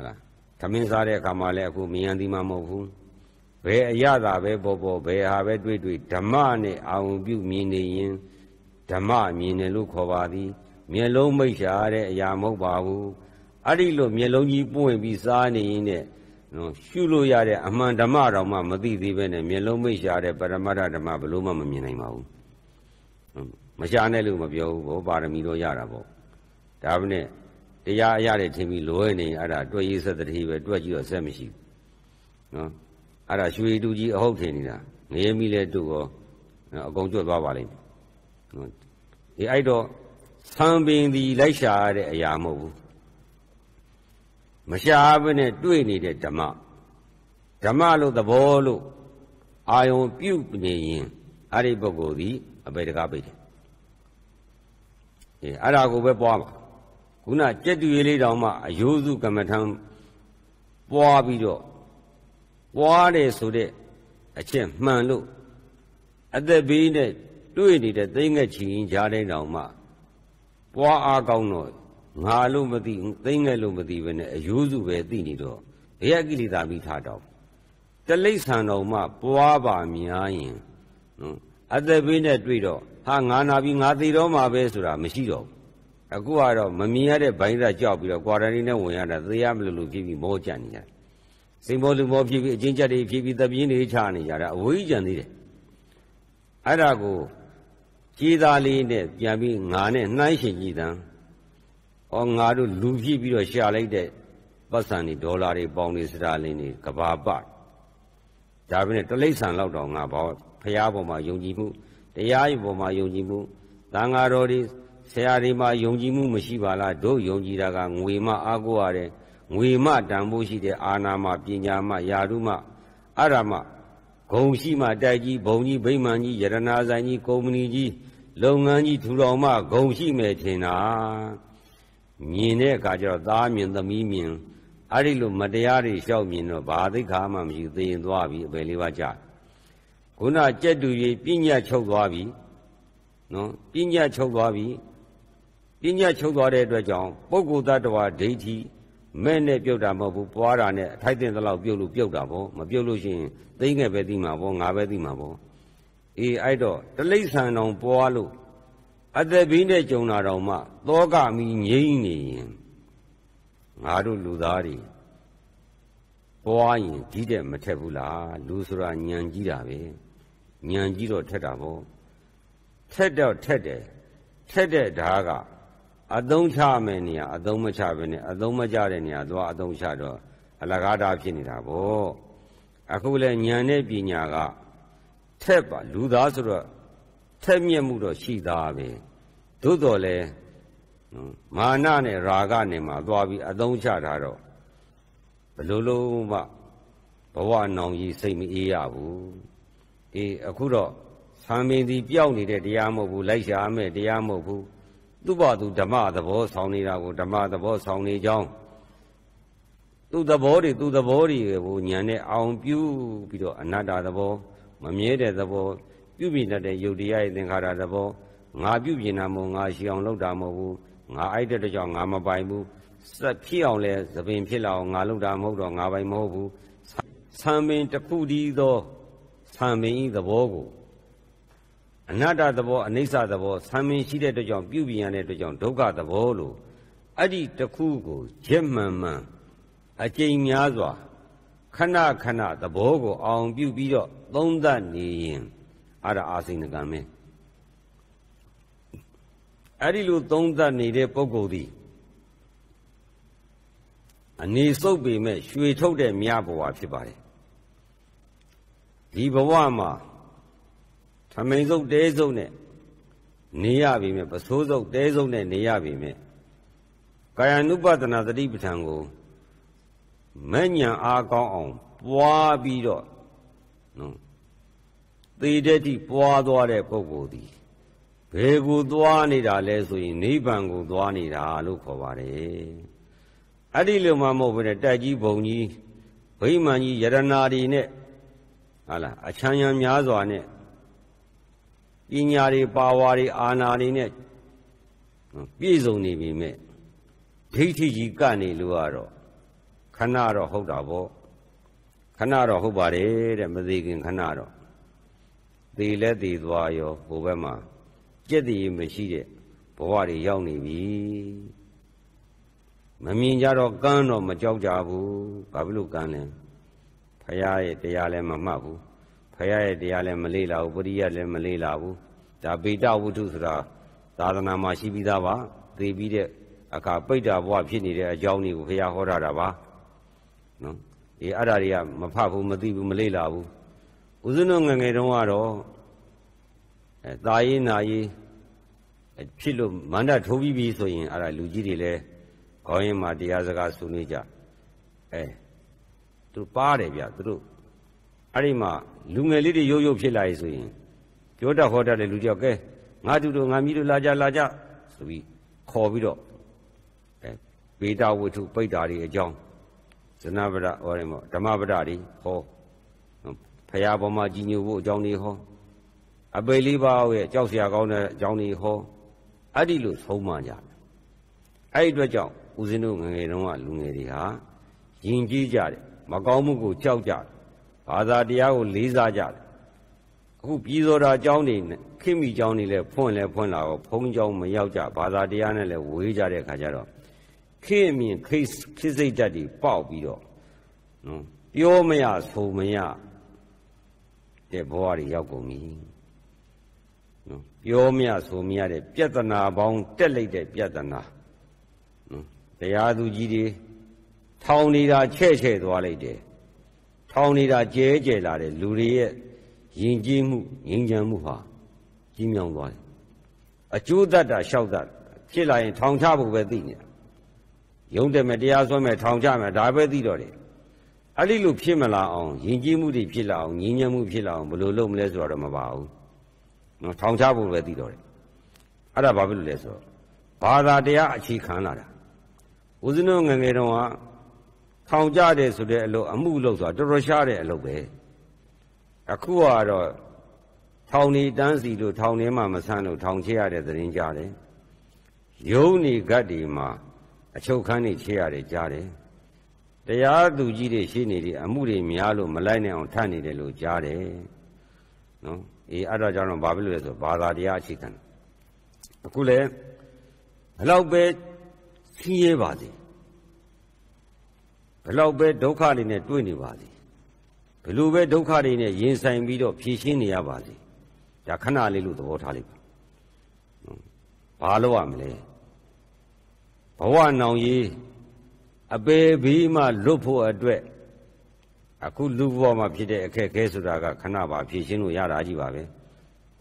တ်လားသမင်းစားတဲ့အခါမှာလည်းအခုမယံသီမှာမဟုတ်ဘူးဘယ်အရသာပဲပေါ်ပေါ်ဘယ်ဟာပဲတွေ့တွေ့ဓမ္မနဲ့အာဝံပြုမြင်နေရင်ဓမ္မမြင်တယ်လို့ခေါ်ပါသည်မျက်လုံးမိတ်ရှာတဲ့အရာမဟုတ်ပါဘူးအဲ့ဒီလိုမျက်လုံးကြီးပွင့်ပြီးစားနေရင်တဲ့နော်ရှုလို့ရတဲ့အမှန်ဓမ္မတော်မှမသိသေးပဲနဲ့မျက်လုံးမိတ်ရှာတဲ့ပရမတ္ထဓမ္မဘလို့မှမမြင်နိုင်ပါဘူးမရှာနဲ့လို့မပြောဘူးဗောပါရမီတော့ရတာဗောဒါပဲနဲ့တရားအရာတွေထင်ပြီးလွဲနေအဲ့ဒါတွေ့ရေးဆက်တတိပဲတွေ့ကြည့်တော့ဆက်မရှိဘူးနော်အဲ့ဒါရွှေတူကြီးအဟုတ်ထင်နေတာငရဲမိလဲတူရောအကုန်ကျွတ်သွားပါလိမ့်မယ်နော်ဒီအဲ့တော့သံပင်ဒီလိုက်ရှာရတဲ့အရာမဟုတ်ဘူးမရှာဘဲနဲ့တွေ့နေတဲ့ဓမ္မဓမ္မလို့သဘောလို့အာယုံပြုတ်နေရင်အဲ့ဒီပုဂ္ဂိုလ်ဒီအပေတကားပိတ်တယ်အဲအဲ့ဒါကိုပဲပွားပါခုနကြက်တူရေးလေးတောင်မှအယိုးစုကမ္မထံပွားပြီးတော့ပွားတယ်ဆိုတဲ့အချက်မှန်လို့အသက်ဘေးနဲ့တွေ့နေတဲ့သိငက်ချီရင်ကြားတဲ့တောင်မှ ပွားအားကောင်းတော့ငါလို့မသိသိငက်လို့မသိပဲနဲ့အယိုးစုပဲသိနေတော့ဘယကိလေသာမိထားတော့တလိษံတော်မှပွားပါများရင်နော်အသက်ဘေးနဲ့တွေ့တော့ဟာငါနာပြီးငါသိတော့မှာပဲဆိုတာမရှိတော့ဘူးအခုကတော့မမြင်ရတဲ့ဘိုင်းသားကြောက်ပြီးတော့ quarantine နဲ့ဝင်ရတာသေရမလို့လို့ဖြစ်ပြီးမောကြနေကြတယ်စိန်မောလူမောဖြစ်ပြီးအချင်းချက်တွေဖြစ်ပြီးတပြင်းတွေချနေကြတာအဝေးကြံသေးတယ်အဲ့ဒါကိုကြေးသားလေးနဲ့ပြန်ပြီးငါနဲ့နှိုင်းရှင်ကြည်တန်းဩငါတို့လူဖြစ်ပြီးတော့ရှာလိုက်တဲ့ပတ်စံတွေဒေါ်လာတွေပေါင်တွေစတာလင်းတွေကဘာပဒါပဲနဲ့တလိษံလောက်တော့ငါဘာဖရားပေါ်မှာယုံကြည်မှုတရားရဲ့ပေါ်မှာယုံကြည်မှုသံဃာတော်တွေဆရာတွေမှာယုံကြည်မှုမရှိပါလားတို့ယုံကြည်တာကငွေမှအားကိုးရတယ်ငွေမှတန်ဖို့ရှိတဲ့အာနာမှပညာမှယာရုမှအရမှဂုံရှိမှတိုက်ကြီးဘုံကြီးဗိမာန်ကြီးယရနာဆိုင်ကြီးကုမ္ပဏီကြီးလုပ်ငန်းကြီးထူထောင်မှဂုံရှိမယ်ထင်တာမြင်တဲ့အခါကျတော့သားမြင်သမီးမြင်အဲ့ဒီလိုမတရားတွေရှောက်မြင်တော့ဘာသိခါမှမရှိသေရင်သွားပြီအပေလေးပါးကြခုနကြက်တူကြီးပြညတ်ချုပ်သွားပြီနော်ပြညတ်ချုပ်သွားပြီပညာချုပ်သွားတဲ့အတွက်ကြောင့်ပုဂ္ဂိုလ်တ attva ဒိဋ္ဌိမဲ့နဲ့ပြုတ်တာမဟုတ်ဘူးပွားတာနဲ့အထိုက်တင်သလောက်ပြုတ်လို့ပြုတ်တာပေါ့မပြုတ်လို့ရှိရင်သိငယ်ပဲသိမှာပေါ့ငါပဲသိမှာပေါ့အေးအဲ့တော့တလိ္ဆန်တော်ပွားလို့အသက်ဘိနဲ့ကြုံတာတော်မှသောကမီငြိမ့်နေရင်ငါတို့လူသားတွေပွားရင်ကြီးတဲ့မထက်ဘူးလားလူဆိုတာညံကြီးတာပဲညံကြီးတော့ထက်တာပေါ့ထက်တော့ထက်တယ်ထက်တဲ့ဓာတ်ကအသုံးချမယ်နေရာအသုံးမချပဲနဲ့အသုံးမချတဲ့နေရာသွားအသုံးချတော့အလကားတာဖြစ်နေတာပေါ့အခုလဲဉာဏ်နဲ့ပညာကထက်ပါ လူသားဆိုတော့ထက်မြက်မှုတော့ရှိသားပဲသို့တော်လဲမာနနဲ့ရာဂနဲ့မှသွားပြီးအသုံးချတာတော့ဘလို့လုံးမှဘဝနောင်ကြီးစိတ်မအေးရဘူးအေးအခုတော့သံမင်းဒီပြောက်နေတဲ့တရားမဟုတ်ဘူးလိုက်ရှာမဲ့တရားမဟုတ်ဘူးသူ့ဘာသူဓမ္မသဘောဆောင်နေတာကိုဓမ္မသဘောဆောင်နေကြောင်းသူ့သဘောတွေသူ့သဘောတွေကိုညံနဲ့အောင်ပြုပြီးတော့အနတ္တသဘောမမြဲတဲ့သဘောပြုပြင်တဲ့ယုတ်တရားရဲ့သင်္ခါရသဘောငါပြုပြင်တာမို့ငါရှိအောင်လုပ်တာမဟုတ်ဘူးငါအိုက်တဲ့ကြောင့်ငါမပိုင်ဘူးစက်ဖြစ်အောင်လဲသပင်ဖြစ်လာအောင်ငါလုပ်တာမဟုတ်တော့ငါပိုင်မဟုတ်ဘူးဆံပင်တစ်ခုတည်းသောဆံပင်ဤသဘောကိုအနတ္တသဘောအနိစ္စသဘောဆံမင်းရှိတဲ့အတွက်ကြောင့်ပြုပြင်ရတဲ့အတွက်ကြောင့်ဒုက္ခသဘောလို့အဲ့ဒီတစ်ခုကိုရက်မှန်မှန်အကျိန်များစွာခဏခဏသဘောကိုအောင် ပြုပြီးတော့သုံးသပ်နေရင်အဲ့ဒါအာစိဏကံပဲအဲ့ဒီလိုသုံးသပ်နေတဲ့ပုဂ္ဂိုလ်သည်အနေစုပ်ပေမဲ့ရွှေထုတ်တဲ့မြတ်ဘဝဖြစ်ပါတယ်ဒီဘဝမှာထမိန်စုပ်တဲစုပ်နဲ့နေရပြီမဲ့ပစိုးစုပ်တဲစုပ်နဲ့နေရပြီမဲ့ကာယ ानु ပဒနာသတိပဋ္ဌာန်ကိုမညံအားကောင်းအောင် ပွားပြီးတော့နော်သေတဲ့တိပွားသွားတဲ့ပုဂ္ဂိုလ်သည်ဘယ်ကို သွားနေတာလဲဆိုရင်နိဗ္ဗာန်ကိုသွားနေတာလို့ခေါ်ပါတယ်အဲ့ဒီလိုမှမဟုတ်ဘဲနဲ့တက်ကြီးဘုံကြီးဗိမာန်ကြီးယရနာတွေနဲ့ဟာလားအချမ်းရံများစွာနဲ့ပညာတွေပါဝါတွေအာနာတွေနဲ့ပြည့်စုံနေပြီမဲ့ဒိဋ္ဌိကြီးကနေလို့ကတော့ခဏတော့ဟုတ်တာပေါ့ခဏတော့ဟုတ်ပါတယ်တဲ့မသေးခင်ခဏတော့သေလဲသေသွားရောဟိုဘက်မှာကြက်တည်မရှိတဲ့ဘဝတွေရောက်နေပြီမမြင်ကြတော့ကန်းတော့မကြောက်ကြဘူးဘာဖြစ်လို့ကန်းလဲဖရာရဲ့တရားလည်းမမှတ်ဘူးရရဲ့တရားလည်းမလေးလာဘူးပရိယတ်လည်းမလေးလာဘူးဒါပေတဝုဒ္ဓဆိုတာသာသနာမှာရှိပြီးသားပါသိပြီးတဲ့အခါပိဋ္ဌာဘဝဖြစ်နေတဲ့အကြောင်းတွေကိုဘုရားဟောတာတာပါနော်ဒီအဲ့ဒါတွေကမဖတ်ဘူးမသိဘူးမလေးလာဘူးဦးဇင်းတို့ငငယ်တုန်းကတော့အဲတာရင်နာရင်ဖြစ်လို့မန္တထိုးပြီးပြီဆိုရင်အဲ့ဒါလူကြီးတွေလည်းခေါင်းရင်မှာတရားစကားဆွေးနွေးကြအဲသူပါတယ်ဗျသူတို့အဲ့ဒီမှာလူငယ်လေးတွေရုပ်ရုပ်ဖြစ်လာရေဆိုရင်ပြောတတ်ဟောတတ်တဲ့လူတယောက်ကဲငါတို့တို့ငါမိတို့လာကြလာကြဆိုပြီးခေါ်ပြီးတော့အဲဝေဒဝတ္ထုပိဋ္တာတွေအကြောင်းဇနဗဒဟောရင်ပေါ့ဓမ္မဗဒတွေဟောဖရာဘောမှာကြီးညိုဖို့အကြောင်းတွေဟောအပေလေးပါးရဲ့ကြောက်စရာကောင်းတဲ့အကြောင်းတွေဟောအဲ့ဒီလိုဆုံးမကြအဲ့ဒီအတွက်ကြောင့်ဦးဇင်းတို့ငငယ်တုန်းကလူငယ်တွေဟာယဉ်ကျေးကြတယ်မကောင်းမှုကိုကြောက်ကြတယ်ဘာသာတရားကိုလေးစားကြတယ်အခုပြည်စောတာเจ้าနေခင်မိเจ้าနေလဲဖွင့်လဲဖွင့်လာတော့ဘုံเจ้าမရောက်ကြဘာသာတရားနဲ့လဲဝေးကြတဲ့ခါကျတော့ခေအမြင်ခေခေစိတ်ဓာတ်တွေပေါက်ပြီးတော့နော်ပြောမရဆိုမရတဲ့ဘဝတွေရောက်ကုန်ပြီနော်ပြောမရဆိုမရတဲ့ပြဿနာပေါင်းတက်လိုက်တဲ့ပြဿနာနော်တရားသူကြီးတွေထောင်နေတာချဲ့ချဲ့သွားလိုက်တယ်ထောင်နေတာကျဲကျဲလာတဲ့လူတွေရဲ့ယဉ်ကျေးမှုငြိမ်းချမ်းမှုဟာကြီးမြောင်သွားတယ်အကျိုးတတ်တာလျှောက်တတ်ဖြစ်လာရင်ထောင်ချဖို့ပဲသိနေတာရုံးတယ်မတရားစွဲမယ်ထောင်ချမယ်ဒါပဲသိတော့တယ်အဲ့ဒီလိုဖြစ်မလာအောင်ယဉ်ကျေးမှုတွေဖြစ်လာအောင်ငြိမ်းချမ်းမှုဖြစ်လာအောင်ဘယ်လိုလုပ်မလဲဆိုတော့မပါဘူးနော်ထောင်ချဖို့ပဲသိတော့တယ်အဲ့ဒါဘာဖြစ်လို့လဲဆိုတော့ဘာသာတရားအခြေခံလာတာဦးဇင်းတို့ငငယ်တော်ကထောင်ကြတယ်ဆိုတဲ့အလုပ်အမှုလုပ်ဆိုတာတော်တော်ရှားတဲ့အလုပ်ပဲအခုကတော့ထောင်နေတန်းစီလို့ထောင်ထဲမှာမဆန်းလို့ထောင်ချရတဲ့သတင်းကြားတယ်ရုံးနေကတ်ဒီမှာအချုပ်ခန်းနေချရတဲ့ကြားတယ်တရားသူကြီးတွေရှိနေတဲ့အမှုတွေများလို့မလိုက်နိုင်အောင်ထပ်နေတယ်လို့ကြားတယ်နော်အေးအဲ့တော့ကြောင့်တော့ဘာဖြစ်လို့လဲဆိုဘာသာတရားအခြေခံအခုလဲဘလောက်ပဲခင်းရပါသေးဘလောက်ပဲဒုက္ခတွေနဲ့တွေ့နေပါစေဘလို့ပဲဒုက္ခတွေနဲ့ရင်ဆိုင်ပြီးတော့ဖြေရှင်းနေရပါစေဒါခဏလေးလို့သဘောထားလိုက်ပါဘာလို့ရမလဲဘဝနောင်ကြီးအပေဘီမှလွတ်ဖို့အတွက်အခုလူဘဝမှာဖြစ်တဲ့အခက်အခဲဆိုတာကခဏပါဖြေရှင်းလို့ရတာကြီးပါပဲ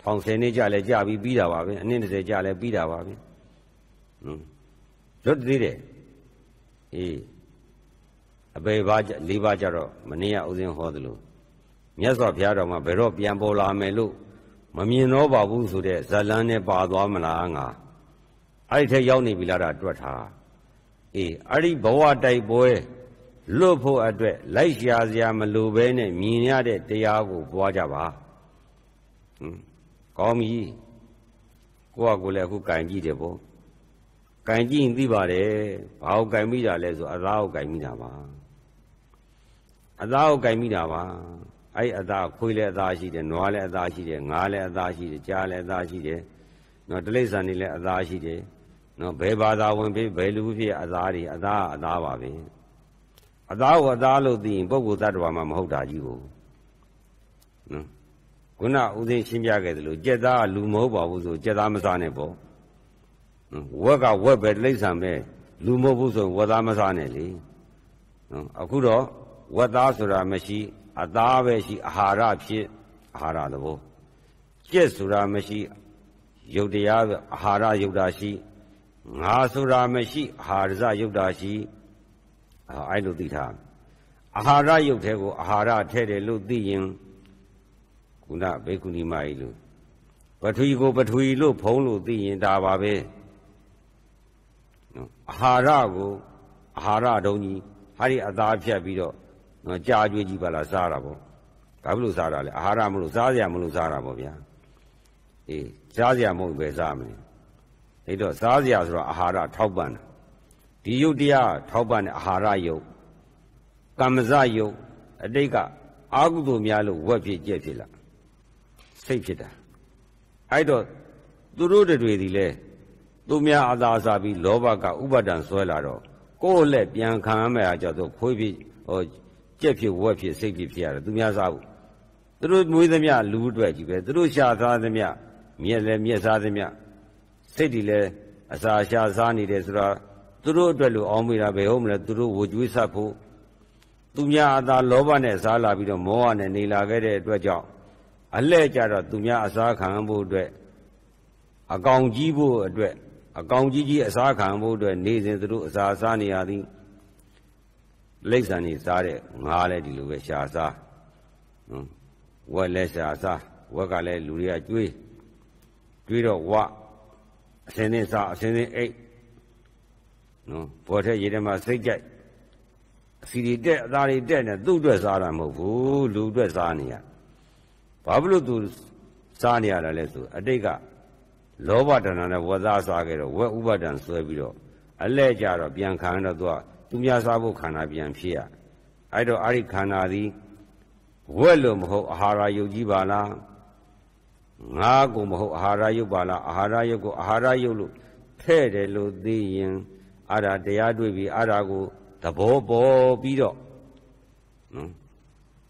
ထောင်ဆယ်နှစ်ကြာလဲကြာပြီးပြီးတာပါပဲအနည်း30ကြာလဲပြီးတာပါပဲဟွန်းလွတ်သေးတယ်အေးအပေပါး၄ပါးကြတော့မနေ့ကဥစဉ်ဟောသလိုမြတ်စွာဘုရားတော်မှာဘယ်တော့ပြန်ပေါ်လာမယ်လို့မမြင်တော့ပါဘူးဆိုတဲ့ဇလန်းနဲ့ပါသွားမလားငါအဲ့ဒီထက်ရောက်နေပြီလားတာတွက်ထားအေးအဲ့ဒီဘဝတိုက်ပွဲလွတ်ဖို့အတွက်လိုက်ရှာစရာမလိုဘဲနဲ့မြင်ရတဲ့တရားကိုပွားကြပါဟွန်းကောင်းပြီကိုကကိုလည်းအခုကင်ကြည့်တယ်ပေါ့ကင်ကြည့်ရင်သိပါတယ်ဘာကိုကင်မိတာလဲဆိုအသားကိုကင်မိတာပါအသားကိုကင်မိတာပါအဲ့အသားခွေးလည်းအသားရှိတယ်နွားလည်းအသားရှိတယ်ငါးလည်းအသားရှိတယ်ကြားလည်းအသားရှိတယ်နော်တလိษံနေလည်းအသားရှိတယ်နော်ဘယ်ဘာသာဝင်ဖြစ်ဘယ်လူဖြစ်အသားတွေအသားအသားပါပဲအသားကိုအသားလို့သိရင်ပုဂ္ဂိုလ်သတ္တဝါမှမဟုတ်တာကြီးကိုနော်ခုနဥသိရှင်းပြခဲ့သလိုကြက်သားလူမဟုတ်ပါဘူးဆိုကြက်သားမစားနဲ့ပေါ့နော်ဝက်ကဝက်ပဲတလိษံပဲလူမဟုတ်ဘူးဆိုဝက်သားမစားနဲ့လေနော်အခုတော့ဝတ်သားဆိုတာမရှိအသားပဲရှိအာဟာရဖြစ်အာဟာရသဘောကြက်ဆိုတာမရှိယုတ်တရားအာဟာရယုတ်တာရှိငါဆိုတာမရှိအာဟာရဇယုတ်တာရှိအဲ့လိုသိထားအာဟာရယုတ်တဲ့ကိုအာဟာရထဲ့တယ်လို့သိရင်ခုနဘေကုဏီမကြီးလို့ပထဝီကိုပထဝီလို့ဖုံးလို့သိရင်ဒါပါပဲနော်အာဟာရကိုအာဟာရတုံးကြီးဟာဒီအသာဖြတ်ပြီးတော့နော်ကြာကြွေးကြီးပါလားစားတာပေါ့ဘာဖြစ်လို့စားတာလဲအာဟာရမလို့စားစရာမလို့စားတာပေါ့ဗျာအေးစားစရာမဟုတ်ပဲစားမယ်အဲ့တော့စားစရာဆိုတော့အာဟာရထောက်ပံ့တာဒီယုတ်တရားထောက်ပံ့တဲ့အာဟာရယုတ်ကမ္မဇယုတ်အတိတ်ကအာဟုသူများလို့ဝက်ဖြစ်ကြက်ဖြစ်လာစိတ်ဖြစ်တာအဲ့တော့သူတို့တွေဒီလဲသူများအသာစားပြီးလောဘကဥပါဒံဆွဲလာတော့ကိုယ့်လက်ပြန်ခံရမယ့်အကြောင်းဆိုခွေးဖြစ်ဟိုက်ဖြစ်ဝက်ဖြစ်စိတ်ဖြစ်ဖြစ်ရတယ်သူများစားဘူးသူတို့မွေးသမျှလူအတွက်ကြီးပဲသူတို့ရှာစားသမျှမြက်လည်းမြက်စားသမျှစိတ်တွေလည်းအစာရှာစားနေတယ်ဆိုတာသူတို့အတွက်လို့အောင်းမိတာပဲဟုတ်မလားသူတို့ဝကြွေးဆက်ဖို့သူများအသာလောဘနဲ့စားလာပြီးတော့မောဟနဲ့နေလာခဲ့တဲ့အတွက်ကြောင့်အလှဲ့ကြတော့သူများအစားခံဖို့အတွက်အကောင်ကြီးဖို့အတွက်အကောင်ကြီးကြီးအစားခံဖို့အတွက်နေစဉ်သူတို့အစာစားနေရသည်လိမ့်ဆန်နေစားတဲ့ငါလည်းဒီလိုပဲရှာစားဝက်လည်းရှာစားဝက်ကလည်းလူတွေကကျွေးကျွေးတော့ဝအစင်းစင်းစားအစင်းစင်းအိတ်နော်ဘော်ထက်ရေထဲမှာစိတ်ကြိုက်အစီတွေတက်အသားတွေတက်နေသူ့အတွက်စားတာမဟုတ်ဘူးလူအတွက်စားနေရဘာဖြစ်လို့သူစားနေရတာလဲဆိုအတိတ်ကလောဘတဏ္ဍာနဲ့ဝဇ္ဇစားခဲ့တော့ဝက်ဥပါဒံဆွဲပြီးတော့အလဲကြတော့ပြန်ခံတော့သူကသူများစားဖို့ခန္ဓာပြန်ဖြစ်ရအဲ့တော့အဲ့ဒီခန္ဓာသည်ဝက်လို့မဟုတ်အာဟာရယုတ်ကြီးပါလားငါးကိုမဟုတ်အာဟာရယုတ်ပါလားအာဟာရယုတ်ကို အာဟာရယုတ်လို့ဖဲ့တယ်လို့သိရင်အဲ့ဒါတရားတွေ့ပြီးအဲ့ဒါကိုသဘောပေါ်ပြီးတော့နော်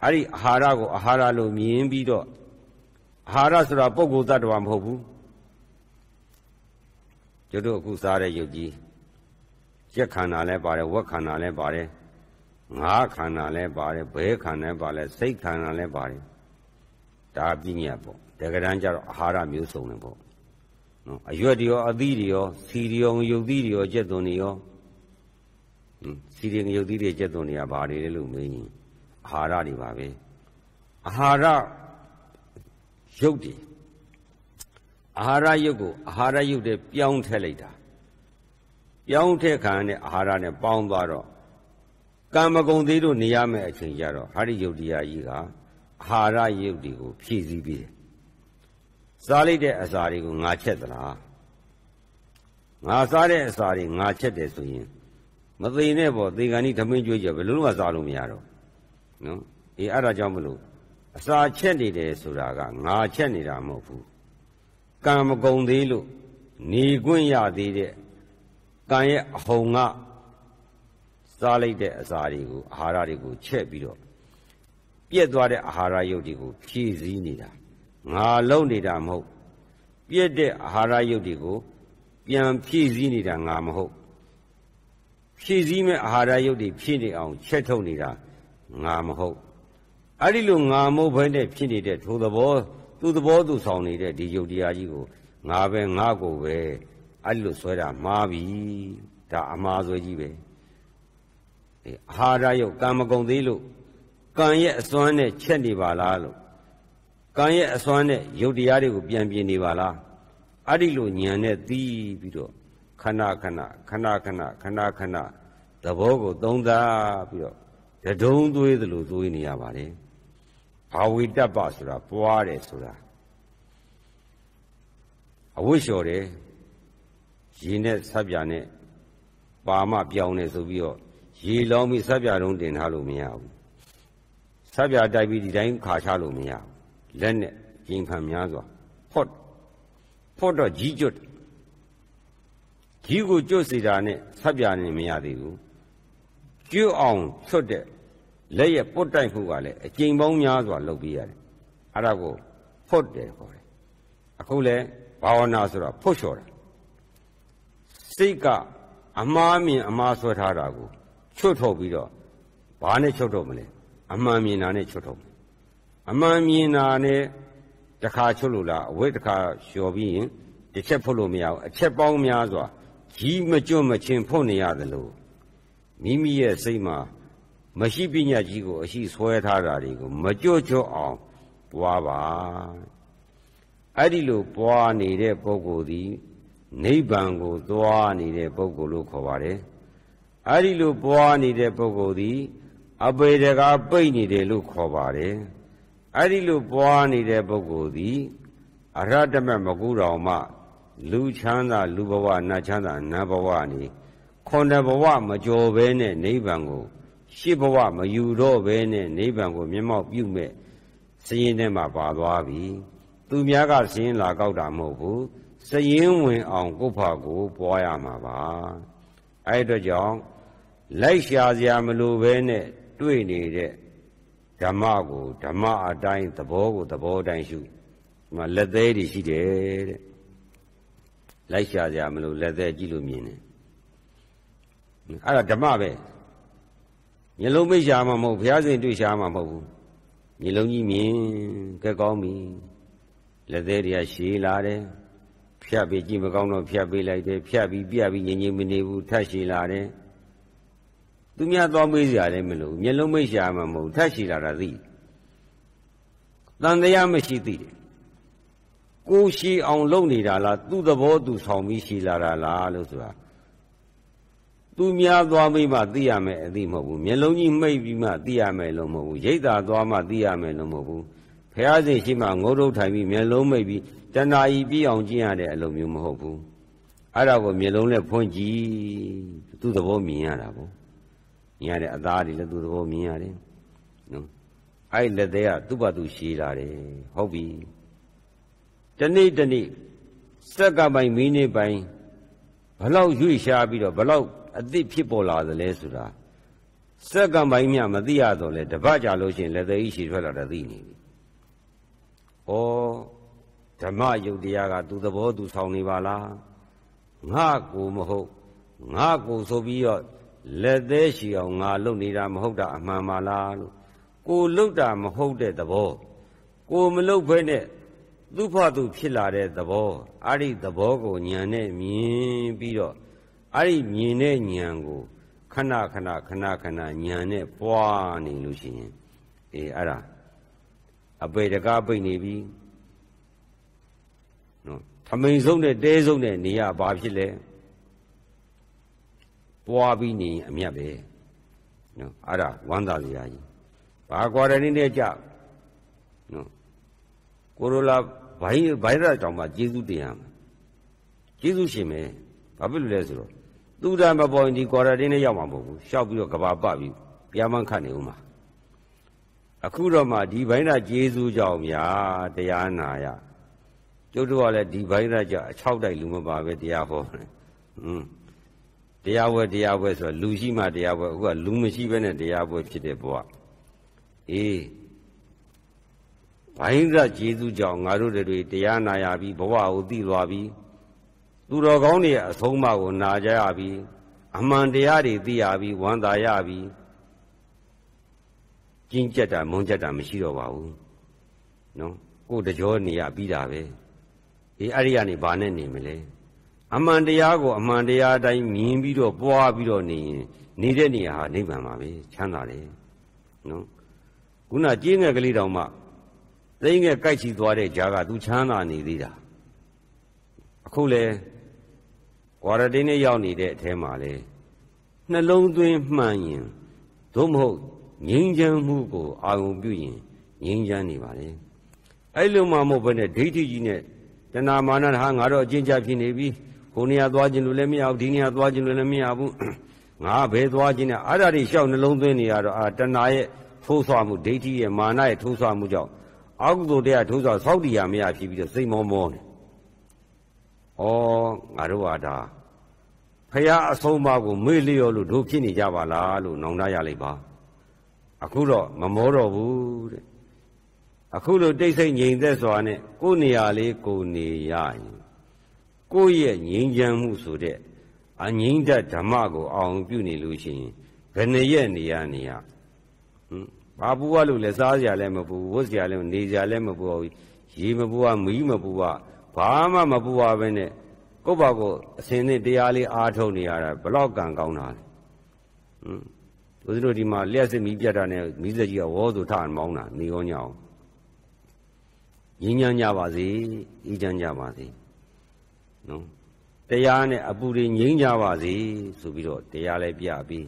အဲ့ဒီအာဟာရကို အာဟာရလို့မြင်ပြီးတော့အာဟာရဆိုတာပုဂ္ဂိုလ်တ attva မဟုတ်ဘူးကျွတ်တို့အခုစားတဲ့ယုတ်ကြီးရက်ခန္ဓာလည်းပါတယ်ဝက်ခန္ဓာလည်းပါတယ်ငါးခန္ဓာလည်းပါတယ်ဘဲခန္ဓာလည်းပါလဲစိတ်ခန္ဓာလည်းပါတယ်ဒါပညာပေါ့တကယ်တမ်းကျတော့အာဟာရမျိုးစုံတယ်ပေါ့နော်အရွက်တွေရောအသီးတွေရောစီတွေရောရုပ်သီးတွေရောကြက်သွန်တွေရောစီတွေရုပ်သီးတွေကြက်သွန်တွေကဘာတွေလဲလို့မေးရင်အာဟာရတွေပါပဲအာဟာရရုပ်တွေအာဟာရရုပ်ကိုအာဟာရရုပ်တွေပြောင်းထည့်လိုက်တာပြောင်းထည့်ခံတဲ့အာဟာရနဲ့ပေါင်းသွားတော့ကံမကုံသေးတို့နေရမယ့်အချိန်ကြတော့ဟာရိယုတ်တရားကြီးကအာဟာရယုတ်တွေကိုဖြည့်ဆည်းပြီးတယ်။စားလိုက်တဲ့အစာတွေကိုငါချက်သလား။ငါစားတဲ့အစာတွေငါချက်တယ်ဆိုရင် မသိနဲ့ပေါ့သေကံဤသမင်းကြွေးကြဘယ်လိုမှစားလို့မရတော့နော်။အေးအဲ့ဒါကြောင့်မလို့အစာချက်နေတယ်ဆိုတာကငါချက်နေတာမဟုတ်ဘူး။ကံမကုံသေးလို့နေခွင့်ရသေးတဲ့တန်ရဲ့အဟုန်ကစားလိုက်တဲ့အစာတွေကိုအာဟာရတွေကိုချက်ပြီးတော့ပြက်သွားတဲ့အာဟာရရုပ်တွေကိုဖြည့်ဆည်းနေတာငါလုံနေတာမဟုတ်ပြက်တဲ့အာဟာရရုပ်တွေကိုပြန်ဖြည့်ဆည်းနေတာငါမဟုတ်ဖြည့်ဆည်းမဲ့အာဟာရရုပ်တွေဖြည့်နေအောင်ချက်ထုတ်နေတာငါမဟုတ်အဲ့ဒီလိုငါမဟုတ်ဘဲနဲ့ဖြစ်နေတဲ့ထိုသဘောသူသဘောသူဆောင်နေတဲ့ဒီယုတ်တရားကြီးကိုငါပဲငါကိုပဲအဲ့လိုဆွဲတာမှားပြီဒါအမှားဆွဲကြီးပဲအဲအာဟာရယုတ်ကံမကုန်သေးလို့ကံရဲ့အစွမ်းနဲ့ချက်နေပါလားလို့ကံရဲ့အစွမ်းနဲ့ယုတ်တရားတွေကိုပြန်ပြင်နေပါလားအဲ့ဒီလိုညံနဲ့သီးပြီးတော့ခဏခဏခဏခဏခဏခဏသဘောကို သုံးသပ်ပြီးတော့ဒုံသွေးသလိုသွေးနေရပါတယ်ဘာဝိတ္တပဆိုတာပွားတယ်ဆိုတာအဝိရှော်တယ်ရေနဲ့ဆပ်ပြာနဲ့ပါမပြောင်းနေဆိုပြီးတော့ရေလောင်းပြီးဆပ်ပြာလုံးတင်ထားလို့မရဘူးဆပ်ပြာတိုက်ပြီးဒီတိုင်းခါချလို့မရဘူးလက်နဲ့ရင်ဖန်များစွာဟော့ဖော့တော့ကြီးကျွတ်ကြီးကိုကျွတ်စီတာနဲ့ဆပ်ပြာနေမရသေးဘူးကျွတ်အောင်ဆွတ်တဲ့လက်ရဲ့ပုတ်တိုက်မှုကလည်းအကျိန်ပေါင်းများစွာ လုပ်ပြီးရတယ်အဲ့ဒါကိုဖွတ်တယ်ခေါ်တယ်အခုလဲဘာဝနာဆိုတာဖွတ်လျှော်တာစိတ်ကအမှားမြင်အမှားဆွဲထားတာကိုချွတ်ထုတ်ပြီးတော့ဘာနဲ့ချွတ်ထုတ်မလဲအမှန်မြင်တာနဲ့ချွတ်ထုတ်မယ်အမှန်မြင်တာနဲ့တခါချွတ်လို့လားအဝိတခါလျှော်ပြီးရင်တစ်ချက်ဖုတ်လို့မရဘူးအချက်ပေါင်းများစွာကြီးမကျွတ်မချင်းဖုတ်နေရတယ်လို့မိမိရဲ့စိတ်မှာ မရှိပညာကြီးကို အရှိဆွဲထားတာတွေကိုမကျွတ်ကျွတ်အောင်ပွားပါအဲ့ဒီလိုပွားနေတဲ့ပုဂ္ဂိုလ်သည်နိဗ္ဗာန်ကိုသွားနေတဲ့ပုဂ္ဂိုလ်လို့ခေါ်ပါတယ်။အဲဒီလိုပွားနေတဲ့ပုဂ္ဂိုလ်သည်အပေတကားပိတ်နေတယ်လို့ခေါ်ပါတယ်။အဲဒီလိုပွားနေတဲ့ပုဂ္ဂိုလ်သည်အရဟတမမကုတော်မှလူချမ်းသာ လူဘဝနတ်ချမ်းသာနတ်ဘဝနေခွန်တဘဝမကြော်ဘဲနဲ့နိဗ္ဗာန်ကိုရှစ်ဘဝမယူတော့ဘဲနဲ့နိဗ္ဗာန်ကိုမျက်မှောက်ပြုမဲ့စည်ရင်ထဲမှာပါသွားပြီ။သူများကစည်ရင်လာကောက်တာမဟုတ်ဘူး။စရင်ဝင်အောင်ကိုယ့်ဘာကိုပွားရမှာပါအဲ့တော့ကြောင့်လိုက်ရှာစရာမလိုဘဲနဲ့တွေ့နေတဲ့ဓမ္မကိုဓမ္မအတိုင်းသဘောကိုသဘောတိုင်းရှုဒီမှာလက်သေးတွေရှိတယ်တဲ့လိုက်ရှာစရာမလိုလက်သေးကြည့်လို့မြင်တယ်အဲ့ဒါဓမ္မပဲညလုံးမိတ်ရှာမှာမဟုတ်ဘုရားရှင် တွေ့ရှာမှာမဟုတ်ဘူးညလုံးကြီးမြင်ကဲကောင်းပြီလက်သေးတွေကရှည်လာတယ်ဖြတ်ပြီးကြည့်မကောင်းတော့ဖြတ်ပေးလိုက်တယ်ဖြတ်ပြီးပြပြီးငြိမ်ငြိမ်မနေဘူးထတ်ရှိလာတယ်သူများသွားမေးစရာလည်းမလိုမျက်လုံးမိတ်ရှာမှမဟုတ်ထတ်ရှိလာတာသိတန်တရားမရှိသိတယ်ကိုရှိအောင်လုပ်နေတာလားသူ့သဘောသူဆောင်ပြီးရှိလာတာလားလို့ဆိုတာသူများသွားပြီးမှသိရမယ်အသိမဟုတ်ဘူးမျက်လုံးကြီးမိတ်ပြီးမှသိရမယ်လို့မဟုတ်ဘူးရိတ်သာသွားမှသိရမယ်လို့မဟုတ်ဘူးဖះစိတ်ရှိမှငုတ်တုတ်ထိုင်ပြီးမျက်လုံးမိတ်ပြီးတဏှာဤပြီးအောင်ကျင့်ရတဲ့အလုပ်မျိုးမဟုတ်ဘူးအဲ့ဒါကိုမျက်လုံးနဲ့ဖွင့်ကြည့်သူ့သဘောမြင်ရတာပေါ့မြင်ရတဲ့အသားတွေလည်းသူ့သဘောမြင်ရတယ်နော်အဲ့လက်သေးကသူ့ဘာသူရှည်လာတယ်ဟုတ်ပြီတနေ့တနေ့စက်ကပိုင်မိနစ်ပိုင်ဘလောက်ရွေ့ရှားပြီးတော့ဘလောက်အသစ်ဖြစ်ပေါ်လာသလဲဆိုတာစက်ကပိုင်မြမသိရတော့လေတပတ်ကြာလို့ရှိရင်လက်သေးကြီးရှည်ထွက်လာတာသိနေပြီဩဓမ္မယုတ်တရားကသူသဘောသူဆောင်နေပါလားငါကိုမဟုတ်ငါကိုဆိုပြီးတော့လက်သေးရှိအောင်ငါလုပ်နေတာမဟုတ်တာအမှန်ပါလားလို့ကိုလုပ်တာမဟုတ်တဲ့သဘောကိုမလုပ်ဘဲနဲ့သူ့ဖသူဖြစ်လာတဲ့သဘောအဲ့ဒီသဘောကိုညံနဲ့မြင်ပြီးတော့အဲ့ဒီမြင်တဲ့ညံကိုခဏခဏခဏခဏညံနဲ့ပွားနေလို့ရှိရင်အေးအဲ့ဒါအပေတကားပိတ်နေပြီနော်ထမိန်ဆုံးနဲ့တဲဆုံးနဲ့နေရဘာဖြစ်လဲပွားပြီးနေအမြတ်ပဲနော်အဲ့ဒါဝမ်းသာစရာကြီးဘာကွာရနေနဲ့ကြနော်ကိုရိုလာဗိုင်းဗိုင်းရပ်ကြောင့်မှကျေးဇူးတင်ရမှာကျေးဇူးရှင်ပဲဘာဖြစ်လို့လဲဆိုတော့သူဒါမပေါ်ရင်ဒီကွာရတင်းနဲ့ရောက်မှာမဟုတ်ဘူးရှောက်ပြီးတော့ကဘာပပြီးပြားမခတ်နေဦးမှာအခုတော့မှဒီဘိုင်းတာကျေးဇူးကြောင့်ဗျာတရားနာရကျုပ်တို့ကလည်းဒီဘိုင်းတာကြအချောက်တိုက်လူမပါပဲတရားဟောတယ်။ဟွန်းတရားပွဲတရားပွဲဆိုလူရှိမှတရားပွဲအခုကလူမရှိဘဲနဲ့တရားပွဲဖြစ်တဲ့ဘဝ။အေးဘိုင်းတာကျေးဇူးကြောင့်ငါတို့တွေတရားနာရပြီဘဝကိုသိသွားပြီ။သူတော်ကောင်းတွေအဆုံးအမကိုနာကြရပြီ။အမှန်တရားတွေသိရပြီဝမ်းသာရပြီ။ကျင်းကြက်တာမုန်းကြက်တာမရှိတော့ပါဘူးနော်ကိုယ်တကြောနေရပြီးတာပဲအေးအဲ့ဒီကနေဘာနဲ့နေမလဲအမှန်တရားကိုအမှန်တရားအတိုင်းမြင်ပြီးတော့ပွားပြီးတော့နေရင်နေတဲ့နေရာဟာနိဗ္ဗာန်ပါပဲချမ်းသာတယ်နော်ခုနကြေးငယ်ကလေးတောင်မှသိငယ်ကြိုက်ချီသွားတဲ့ဂျာကသူချမ်းသာနေသေးတာအခုလေကွာရတင်းနဲ့ရောက်နေတဲ့အထဲမှာလေနှလုံးသွင်းမှန်ရင်သို့မဟုတ်ငြိမ်းချမ်းမှုကို အာရုံပြုရင်ငြိမ်းချမ်းနေပါလေအဲ့လိုမှမဟုတ်ဘဲနဲ့ဒိဋ္ဌိကြီးနဲ့တဏမာနဟာငါတော့အကျဉ်းချဖြစ်နေပြီဟိုနေရာသွားခြင်းလို့လည်းမရဘူးဒီနေရာသွားခြင်းလို့လည်းမရဘူးငါဘယ်သွားခြင်းနဲ့အဲ့ဒါတွေလျှောက်နှလုံးသွင်းနေရတော့အာတဏရဲ့ထိုးဆွမှုဒိဋ္ဌိရဲ့မာနရဲ့ထိုးဆွမှုကြောင့်အကုသိုလ်တရားထိုးဆွဆောက်တရားမရဖြစ်ပြီးတော့စိတ်မောမောနေဩငါတို့ဟာဒါဖရာအဆုံးမကိုမေ့လျော့လို့တို့ဖြစ်နေကြပါလားလို့နောင်တရလိုက်ပါအခုတော့မမောတော့ဘူးတဲ့အခုလိုတိတ်ဆိတ်ငြိမ်သက်စွာနဲ့ကိုယ်နေရာလေးကိုယ်နေရရင်ကိုယ့်ရဲ့ငြိမ်းချမ်းမှုဆိုတဲ့အငြိမ့်တဓမ္မကိုအောင်ပြုနေလို့ရှိရင်ဘယ်နှရက်နေရနေရဟင်ဘာပူရလို့လဲစားစရာလည်းမပူဝတ်စရာလည်းနေစရာလည်းမပူဘူးရေမပူရမီးမပူရဘာမှမပူရပဲနဲ့ကိုယ့်ဘာကိုအစင်းနဲ့တရားလေးအားထုတ်နေရတာဘလောက်ကံကောင်းတာလဲဟင်ဦးဇင်းတို့ဒီမှာလျှက်စစ်မီးပြတ်တာနဲ့မီးစက်ကြီးကဝေါ်ဆိုထအောင်မောင်းတာနေကောညအောင်ရင်းညံ့ကြပါစေအေးချမ်းကြပါစေနော်တရားနဲ့အပူတွေငြိမ်းကြပါစေဆိုပြီးတော့တရားလည်းပြပြီး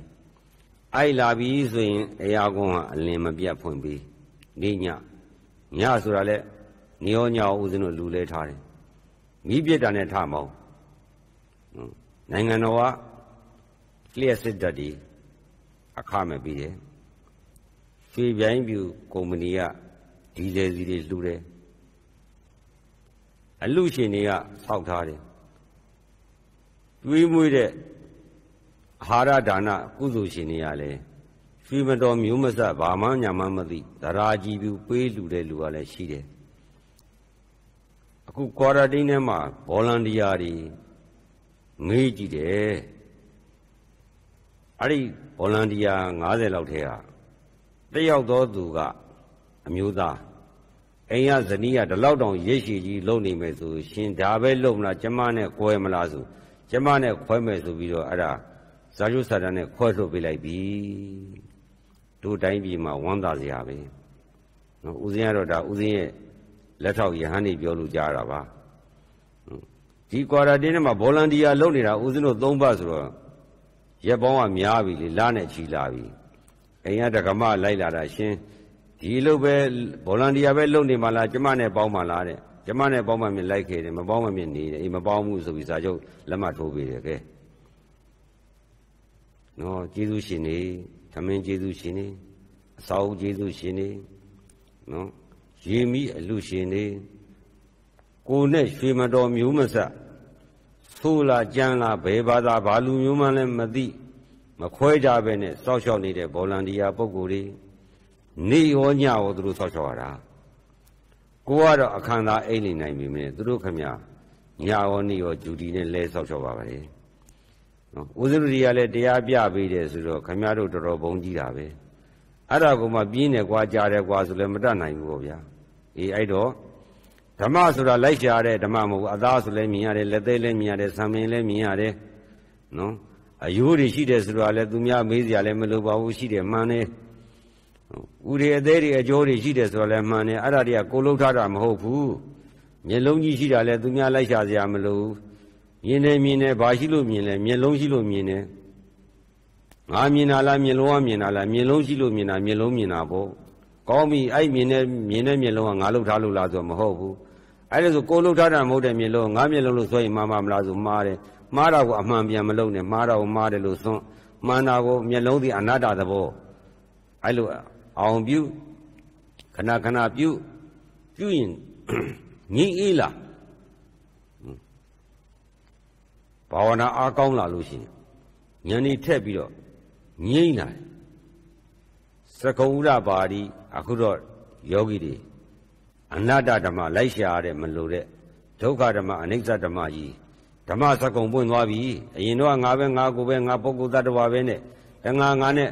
အိုက်လာပြီဆိုရင်အရာကွန်းကအလင်းမပြတ်ဖွင့်ပြီးနေညညဆိုတာလဲနေရောညအောင်ဦးဇင်းတို့လူလဲထားတယ်မိပြစ်တာနဲ့ထမောင်းနိုင်ငံတော်ကလျှက်စစ်တတ်တယ်အခမဲ့ပေးတယ်ရွှေပြိုင်ပြူကုမ္ပဏီကဒီလေစီတွေလှူတယ်အလူရှင်တွေကစောက်ထားတယ်တွေးမွေးတဲ့အာဟာရဒါနကုသိုလ်ရှင်တွေကလည်းရွှေမတော်မျိုးမဆက်ဘာမှညာမှမသိသရာကြီးပြူပေးလှူတဲ့လူကလည်းရှိတယ်အခု quarantine ထဲမှာ volunteer တွေမေးကြည့်တယ်အဲ့ဒီ volunteer 90လောက်ထဲကတယောက်သောသူကအမျိုးသားအိမ်ကဇနီးကဒီလောက်တောင်ရစ်ရှိကြီးလုံနေမယ်ဆိုရှင်ဒါပဲလုံမလားကျမနဲ့ကွဲမလားဆိုကျမနဲ့ခွဲမယ်ဆိုပြီးတော့အဲ့ဒါဇာယုစာတန်နဲ့ခွဲထုတ်ပေးလိုက်ပြီတို့တိုင်းပြည်မှာဝမ်းသာစရာပဲနော်ဦးစင်းကတော့ဒါဦးစင်းရဲ့လက်ထောက်ယဟန်နေပြောလို့ကြားတာပါဒီ quarantine မှာ volunteer လုပ်နေတာဦးစင်းတို့၃ပတ်ဆိုတော့ရက်ပေါင်းကများပြီလေလားနဲ့ချီလာပြီအိမ်ကတက္ကမလိုက်လာတာရှင်ဒီလိုပဲဗော်လန်တီယာပဲလုပ်နေမှလားကျမနဲ့ပေါင်းမှလားတဲ့ကျမနဲ့ပေါင်းမှမြင်လိုက်ခဲ့တယ်မပေါင်းမှမြင်နေတယ်အေးမပေါင်းဘူးဆိုပြီးစာချုပ်လက်မှတ်ထိုးပေးတယ်ကဲနော်ကျေးဇူးရှင်နေသမင်းကျေးဇူးရှင်နေအစာအုပ်ကျေးဇူးရှင်နေနော်ရေမီအလူရှင်နေကိုနဲ့ရွှေမတော်မျိုးမဆက်ဆိုးလားကြမ်းလားဘယ်ဘာသာဘာလူမျိုးမှလည်းမသိမခွဲကြပဲနဲ့စောက်ရှောက်နေတဲ့ဗော်လန်တီယာပုံကိုယ်တွေနေရောညရောသူတို့စောက်ရှောက်ရတာကိုကတော့အခမ်းသာအိတ်နေနိုင်ပြီမင်းသူတို့ခမညရောနေရောဂျူဒီနဲ့လဲစောက်ရှောက်ပါပါလေနော်ဦးဇရုဒီကလည်းတရားပြပေးတယ်ဆိုတော့ခမတို့တော်တော်ဘုံကြီးတာပဲအဲ့ဒါကမှပြင်းနေကွာကြားတယ်ကွာဆိုလည်းမတတ်နိုင်ဘူးပေါ့ဗျာအေးအဲ့တော့ဓမ္မဆိုတာလိုက်ရှားတဲ့ဓမ္မမဟုတ်ဘူးအသားဆိုလည်းမြင်ရတယ်လက်သေးလည်းမြင်ရတယ်ဆံပင်လည်းမြင်ရတယ်နော်အယိုးတွေရှိတယ်ဆိုတာလည်းသူများမေးစရာလည်းမလိုပါဘူးရှိတယ်မှန်တယ်ဥတွေအသေးတွေအကျိုးတွေရှိတယ်ဆိုတာလည်းမှန်တယ်အဲ့ဒါတွေကကိုလှုပ်ထားတာမဟုတ်ဘူးမျက်လုံးကြီးရှိတာလည်းသူများလိုက်ရှားစရာမလိုဘူးမြင်တယ်မြင်တယ်ဘာရှိလို့မြင်လဲမျက်လုံးရှိလို့မြင်တယ်ငါမြင်တာလားမျက်လုံးကမြင်တာလားမျက်လုံးရှိလို့မြင်တာမျက်လုံးမြင်တာပေါ့ကောင်းပြီအဲ့မြင်တဲ့မြင်တဲ့မျက်လုံးကငါလှုပ်ထားလို့လားဆိုတော့မဟုတ်ဘူးအဲ့ဒါဆိုကိုလှုပ်ထားတာမဟုတ်တဲ့မျက်လုံးငါမျက်လုံးလို့ဆိုရင်မှားမှာမလားဆိုမှားတယ်မှားတာကိုအမှန်ပြန်မလုပ်နဲ့မှားတာကိုမှားတယ်လို့သွန်မှန်တာကိုမျက်လုံးဒီအနာတ္တသဘောအဲ့လိုအောင်ပြုခဏခဏပြုပြုရင်ငြိအေးလားဘာဝနာအားကောင်းလာလို့ရှိရင်ဉာဏ်ဤထက်ပြီးတော့ငြိမ့်လာတယ်သကုံဥရပါဠိအခုတော့ယောဂီတွေအနတ္တဓမ္မလိုက်ရှာရတဲ့မလို့တဲ့ဒုက္ခဓမ္မအနိစ္စဓမ္မကြီးဓမ္မစကုံပွင့်သွားပြီအရင်တော့ငါပဲငါကိုပဲငါပုဂ္ဂိုလ်သတ္တဝါပဲနဲ့တငါငါနဲ့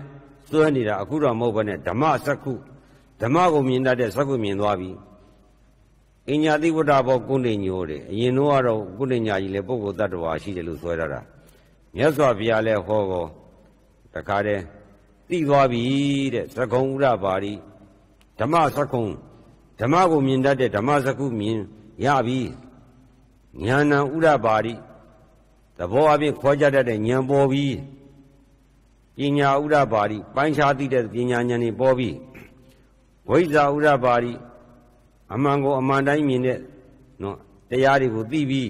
သွဲနေတာအခုတော့မဟုတ်ဘဲနဲ့ဓမ္မစကုဓမ္မကိုမြင်တတ်တဲ့စကုမြင်သွားပြီအညာတိဝတ္တဘောကုဋေညိုတယ်အရင်တော့ကတော့ကုဋေညာကြီးလေပုဂ္ဂိုလ်သတ္တဝါရှိတယ်လို့ဆိုရတာမြတ်စွာဘုရားလည်းဟောကောတခါတည်းသိသွားပြီတဲ့သကုံဥရပါရီဓမ္မသကုံဓမ္မကိုမြင်တတ်တဲ့ဓမ္မစကုမြင်ရပြီဉာဏံဥရပါတိသဘောအပြင်ခွဲခြားတတ်တဲ့ဉာဏ်ပေါ်ပြီပညာဥရပါတိပိုင်းခြားသိတဲ့ပညာဉာဏ်တွေပေါ်ပြီဝိဇ္ဇာဥရပါတိအမှန်ကိုအမှန်တိုင်းမြင်တဲ့နော်တရားတွေကိုသိပြီ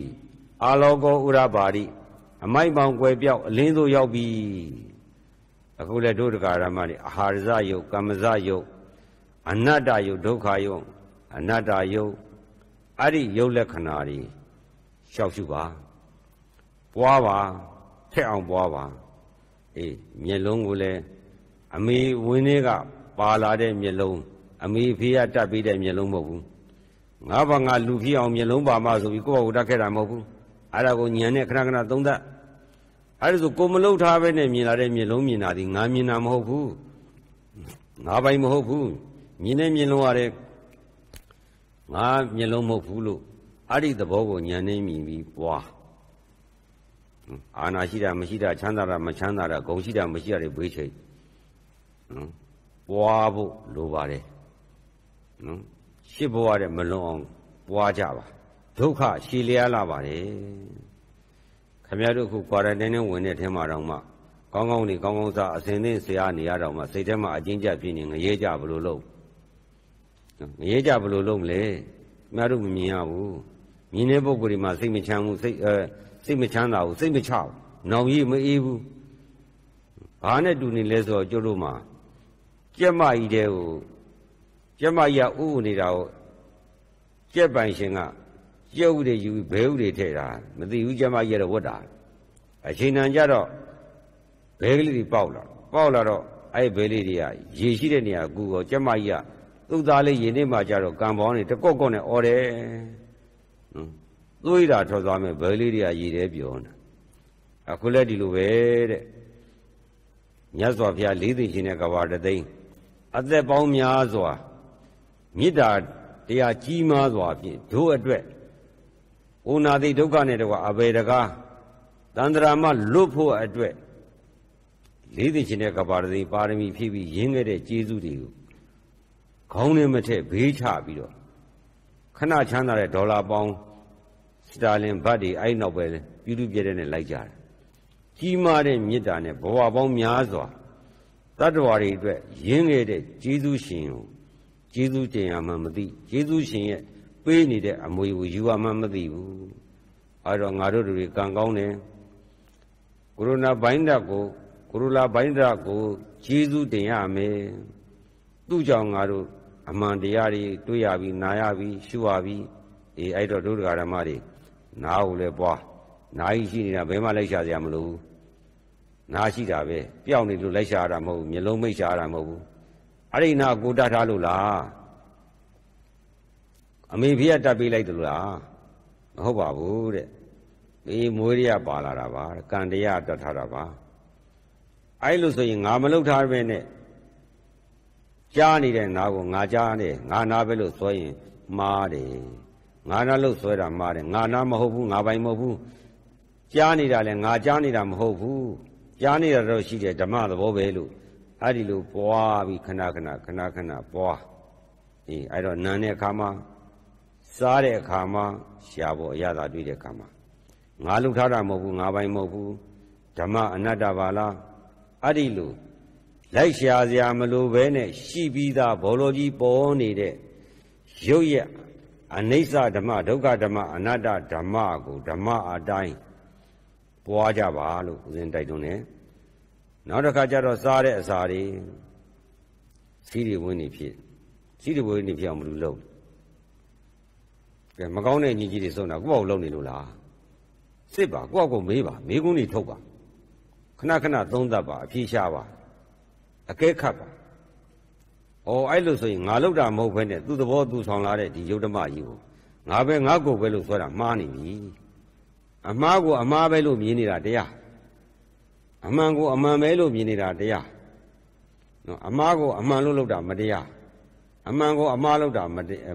အာလောကောဥရပါတိအမိုက်ပေါင်ကွယ်ပြောက်အလင်းသို့ရောက်ပြီအခုလည်းဒုဒကာရမတွေအာဟာရဇယုတ်ကမ္မဇယုတ်အနတ္တယုတ်ဒုက္ခယုတ်အနတ္တယုတ်အဲ့ဒီယုတ်လက္ခဏာတွေရှောက်ရှုပါပွားပါထက်အောင်ပွားပါအေးမျက်လုံးကိုလည်းအမေဝင်းလေးကပါလာတဲ့မျက်လုံးအမေဖေးကတတ်ပြီးတဲ့မျက်လုံးမဟုတ်ဘူးငါဘာငါလူဖြစ်အောင်မျက်လုံးပါမှဆိုပြီးကိုယ့်ဘာကိုတတ်ခဲ့တာမဟုတ်ဘူးအဲ့ဒါကိုညံနဲ့ခဏခဏသုံးသပ်အဲ့ဒါဆိုကိုမလှုပ်ထားပဲနဲ့မြင်လာတဲ့မျက်လုံးမြင်တာဒီငါမြင်တာမဟုတ်ဘူးငါပိုင်မဟုတ်ဘူးမြင်တဲ့မြင်လုံးရတဲ့ငါမျက်လုံးမဟုတ်ဘူးလို့အဲ့ဒီသဘောကိုဉာဏ်နဲ့မြင်ပြီးပွားအာနာရှိတာမရှိတာချမ်းသာတာမချမ်းသာတာဂုံရှိတာမရှိတာတွေဘေးချိတ်နော်ပွားဖို့လိုပါတယ်နော်ရှစ်ဘဝတဲ့မလွန်အောင်ပွားကြပါဒုက္ခရှည်လျားလာပါတယ်ခမရတို့ခု quarantine နဲ့ဝင်တဲ့ထဲမှာတော့မှကောင်းကောင်းနေကောင်းကောင်းစားအစင်းသင်းဆရာနေရတော့မှစိတ်ထဲမှာအကျဉ်းကျပြင်းနေငရေကြဘလို့လို့မရဲကြဘလို့လုံးမလဲမတို့မမြင်ရဘူးမြင်တဲ့ပုံကိုယ်ဒီမှာစိတ်မချမ်းဘူးစိတ်အဲစိတ်မချမ်းသာဘူးစိတ်မချဘူးနောင်ရည်မအေးဘူးဘာနဲ့တူနေလဲဆိုတော့ကျတို့မှာကြက်မကြီးတဲ့ဟိုကြက်မကြီးကဥဥနေတာကိုကြက်ပိုင်ရှင်ကကြက်ဥတွေယူဘဲဥတွေထည့်တာ မသိဘူးကြက်မကြီးကတော့ဝတ်တာအချိန်တန်ကြတော့ဘဲကလေးတွေပေါက်လာပေါက်လာတော့အဲ့ဘဲလေးတွေကရေရှိတဲ့နေရာကူတော့ကြက်မကြီးကသူ့သားလေးရင်ထဲမှာကြတော့ကံပေါင်းနေတကော့ကော့နဲ့អော်တယ်နော်သွေးတာထွက်သွားမယ်ဘဲလေးတွေကရည်တယ်ပြောနေအခုလည်းဒီလိုပဲတဲ့မြတ်စွာဘုရားလေးသိရှင်တဲ့ကဘာတသိန်းအသက်ပေါင်းများစွာမေတ္တာတရားကြီးမားစွာဖြင့်တို့အတွက်ဩနာတိဒုက္ခနဲ့တကွာအဘေတကားတန္တရာမလွတ်ဖို့အတွက်လေးသိရှင်တဲ့ကဘာတသိန်းပါရမီဖြည့်ပြီးရင်းခဲ့တဲ့ကျေးဇူးတွေကိုခေါင်းနဲ့မထက်ဘေးချပြီးတော့ခဏချမ်းသာတဲ့ဒေါ်လာပေါင်းစတာလင်ဘတ်တွေအဲ့နောက်ပဲပြည်သူပြည်တဲ့နဲ့လိုက်ကြတယ်ကြီးမားတဲ့မေတ္တာနဲ့ဘဝပေါင်းများစွာတတ္တဝါတွေအတွက်ရင်းခဲ့တဲ့ဂျေဇုရှင်ကိုဂျေဇုတင်ရမှမသိဂျေဇုရှင်ရဲ့ပေးနေတဲ့အမွေကိုယူရမှမသိဘူးအဲတော့ငါတို့တွေကံကောင်းတယ်ကိုရိုနာဗိုင်းဒါကိုကိုရိုလာဗိုင်းဒါကိုဂျေဇုတင်ရမယ်သူ့ကြောင့်ငါတို့အမှန်တရားတွေတွေ့ရပြီနာရပြီရှုရပြီအေးအဲ့တော့ဒုဒ္ဒဂရမတွေနားကိုလည်းပွားနားကြီးရှိနေတာဘယ်မှလိုက်ရှာစရာမလိုဘူးနားရှိတာပဲပျောက်နေလို့လိုက်ရှာရတာမဟုတ်ဘူးမျိုးလုံးမိတ်ရှာရတာမဟုတ်ဘူးအဲ့ဒီနာကိုတတ်ထားလို့လားအမေဖေးကတတ်ပေးလိုက်တယ်လို့လားမဟုတ်ပါဘူးတဲ့ဒီမွေးရပါလာတာပါကံတရားတတ်ထားတာပါအဲ့လိုဆိုရင်ငါမလုပ်ထားပဲနဲ့ကြားနေတဲ့နာကိုငါကြားနေငါနာပဲလို့ဆိုရင်မှားတယ်ငါနာလို့ဆိုတာမှားတယ်ငါနာမဟုတ်ဘူးငါပိုင်မဟုတ်ဘူးကြားနေတာလဲငါကြားနေတာမဟုတ်ဘူးကြားနေတာတော့ရှိတယ်ဓမ္မသဘောပဲလို့အဲ့ဒီလိုပွားပြီးခဏခဏခဏခဏပွားအေးအဲ့တော့နန်တဲ့အခါမှာစားတဲ့အခါမှာရှားဖို့အရသာတွေ့တဲ့အခါမှာငါလှုပ်ထားတာမဟုတ်ဘူးငါပိုင်မဟုတ်ဘူးဓမ္မအနတ္တပါလားအဲ့ဒီလိုလိုက်ရှာစရာမလိုဘဲနဲ့ရှိပြီးသားဘောလုံးကြီးပေါ်နေတဲ့ရုပ်ရဲ့အနိစ္စဓမ္မဒုက္ခဓမ္မအနတ္တဓမ္မကိုဓမ္မအတိုင်းပွားကြပါလို့ဦးဇင်းတိုက်တွန်းတယ်။နောက်တစ်ခါကျတော့စားတဲ့အစာတွေစီးတွေဝင်နေဖြစ်စီးတွေဝင်နေဖြစ်အောင်မလုပ်လို့။ကဲမကောင်းတဲ့ညီကြီးတွေဆုံးတာကိုယ့်ဘောက်လုံးနေလို့လား။စစ်ပါကိုယ့်ဘောက်ကိုမေးပါ မေးခွန်းတွေထုတ်ပါခဏခဏသုံးသပ်ပါအဖြေရှာပါအကဲခတ်ပါ။ဩအဲ့လိုဆိုရင်ငါလောက်တာမဟုတ်ဘဲနဲ့သူ့သဘောသူဆောင်လာတဲ့ဒီယုတ်ဓမကြီးကိုငါပဲငါကိုပဲလို့ဆိုတာမှားနေပြီ။အမှားကို အမှားပဲလို့မြင်နေတာတရား။အမှန်ကို အမှန်ပဲလို့မြင်နေတာတရား။နော်အမှားကို အမှန်လို့လောက်တာမတရား။အမှန်ကို အမှားလောက်တာ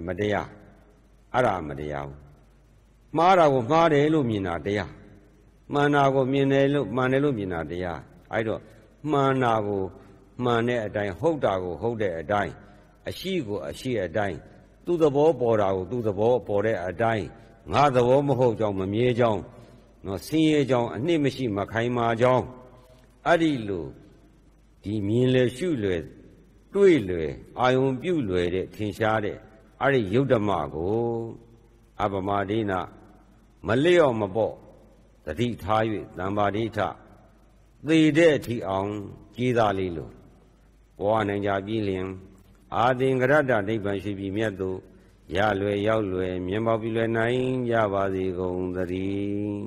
မတရား။အဲ့ဒါမတရားဘူး။မှားတာကိုမှားတယ်လို့မြင်တာတရား။မှန်တာကို မြင်တယ်လို့မှန်တယ်လို့မြင်တာတရား။အဲ့တော့မှန်တာကိုမှန်တဲ့အတိုင်းဟုတ်တာကိုဟုတ်တဲ့အတိုင်းအရှိကိုအရှိအတိုင်းသူ့သဘောပေါ်တာကိုသူ့သဘောပေါ်တဲ့အတိုင်းငါသဘောမဟုတ်ကြောင်းမမြဲကြောင်းနော်ဆင်းရဲကြောင်းအနှစ်မရှိမခိုင်မာကြောင်းအဲ့ဒီလိုဒီမြင်လေရှုလွယ်တွေ့လွယ်အာယုံပြုလွယ်တဲ့ထင်ရှားတဲ့အဲ့ဒီယုတ်ဓမ္မကိုအပမဒိနာမလျော့မပေါ့တတိထား၍တံပါဒိဋ္ဌသေတဲ့အထီအောင်ကြည်သာလေးလို့ဝါနိုင်ကြပြီးလျင်အာသင်္ကရတနိဗ္ဗာန်ရှိပြီမြတ်သို့ရလွယ်ရောက်လွယ်မြင်ပေါက်ပြီးလွယ်နိုင်ကြပါစေကုန်သတည်း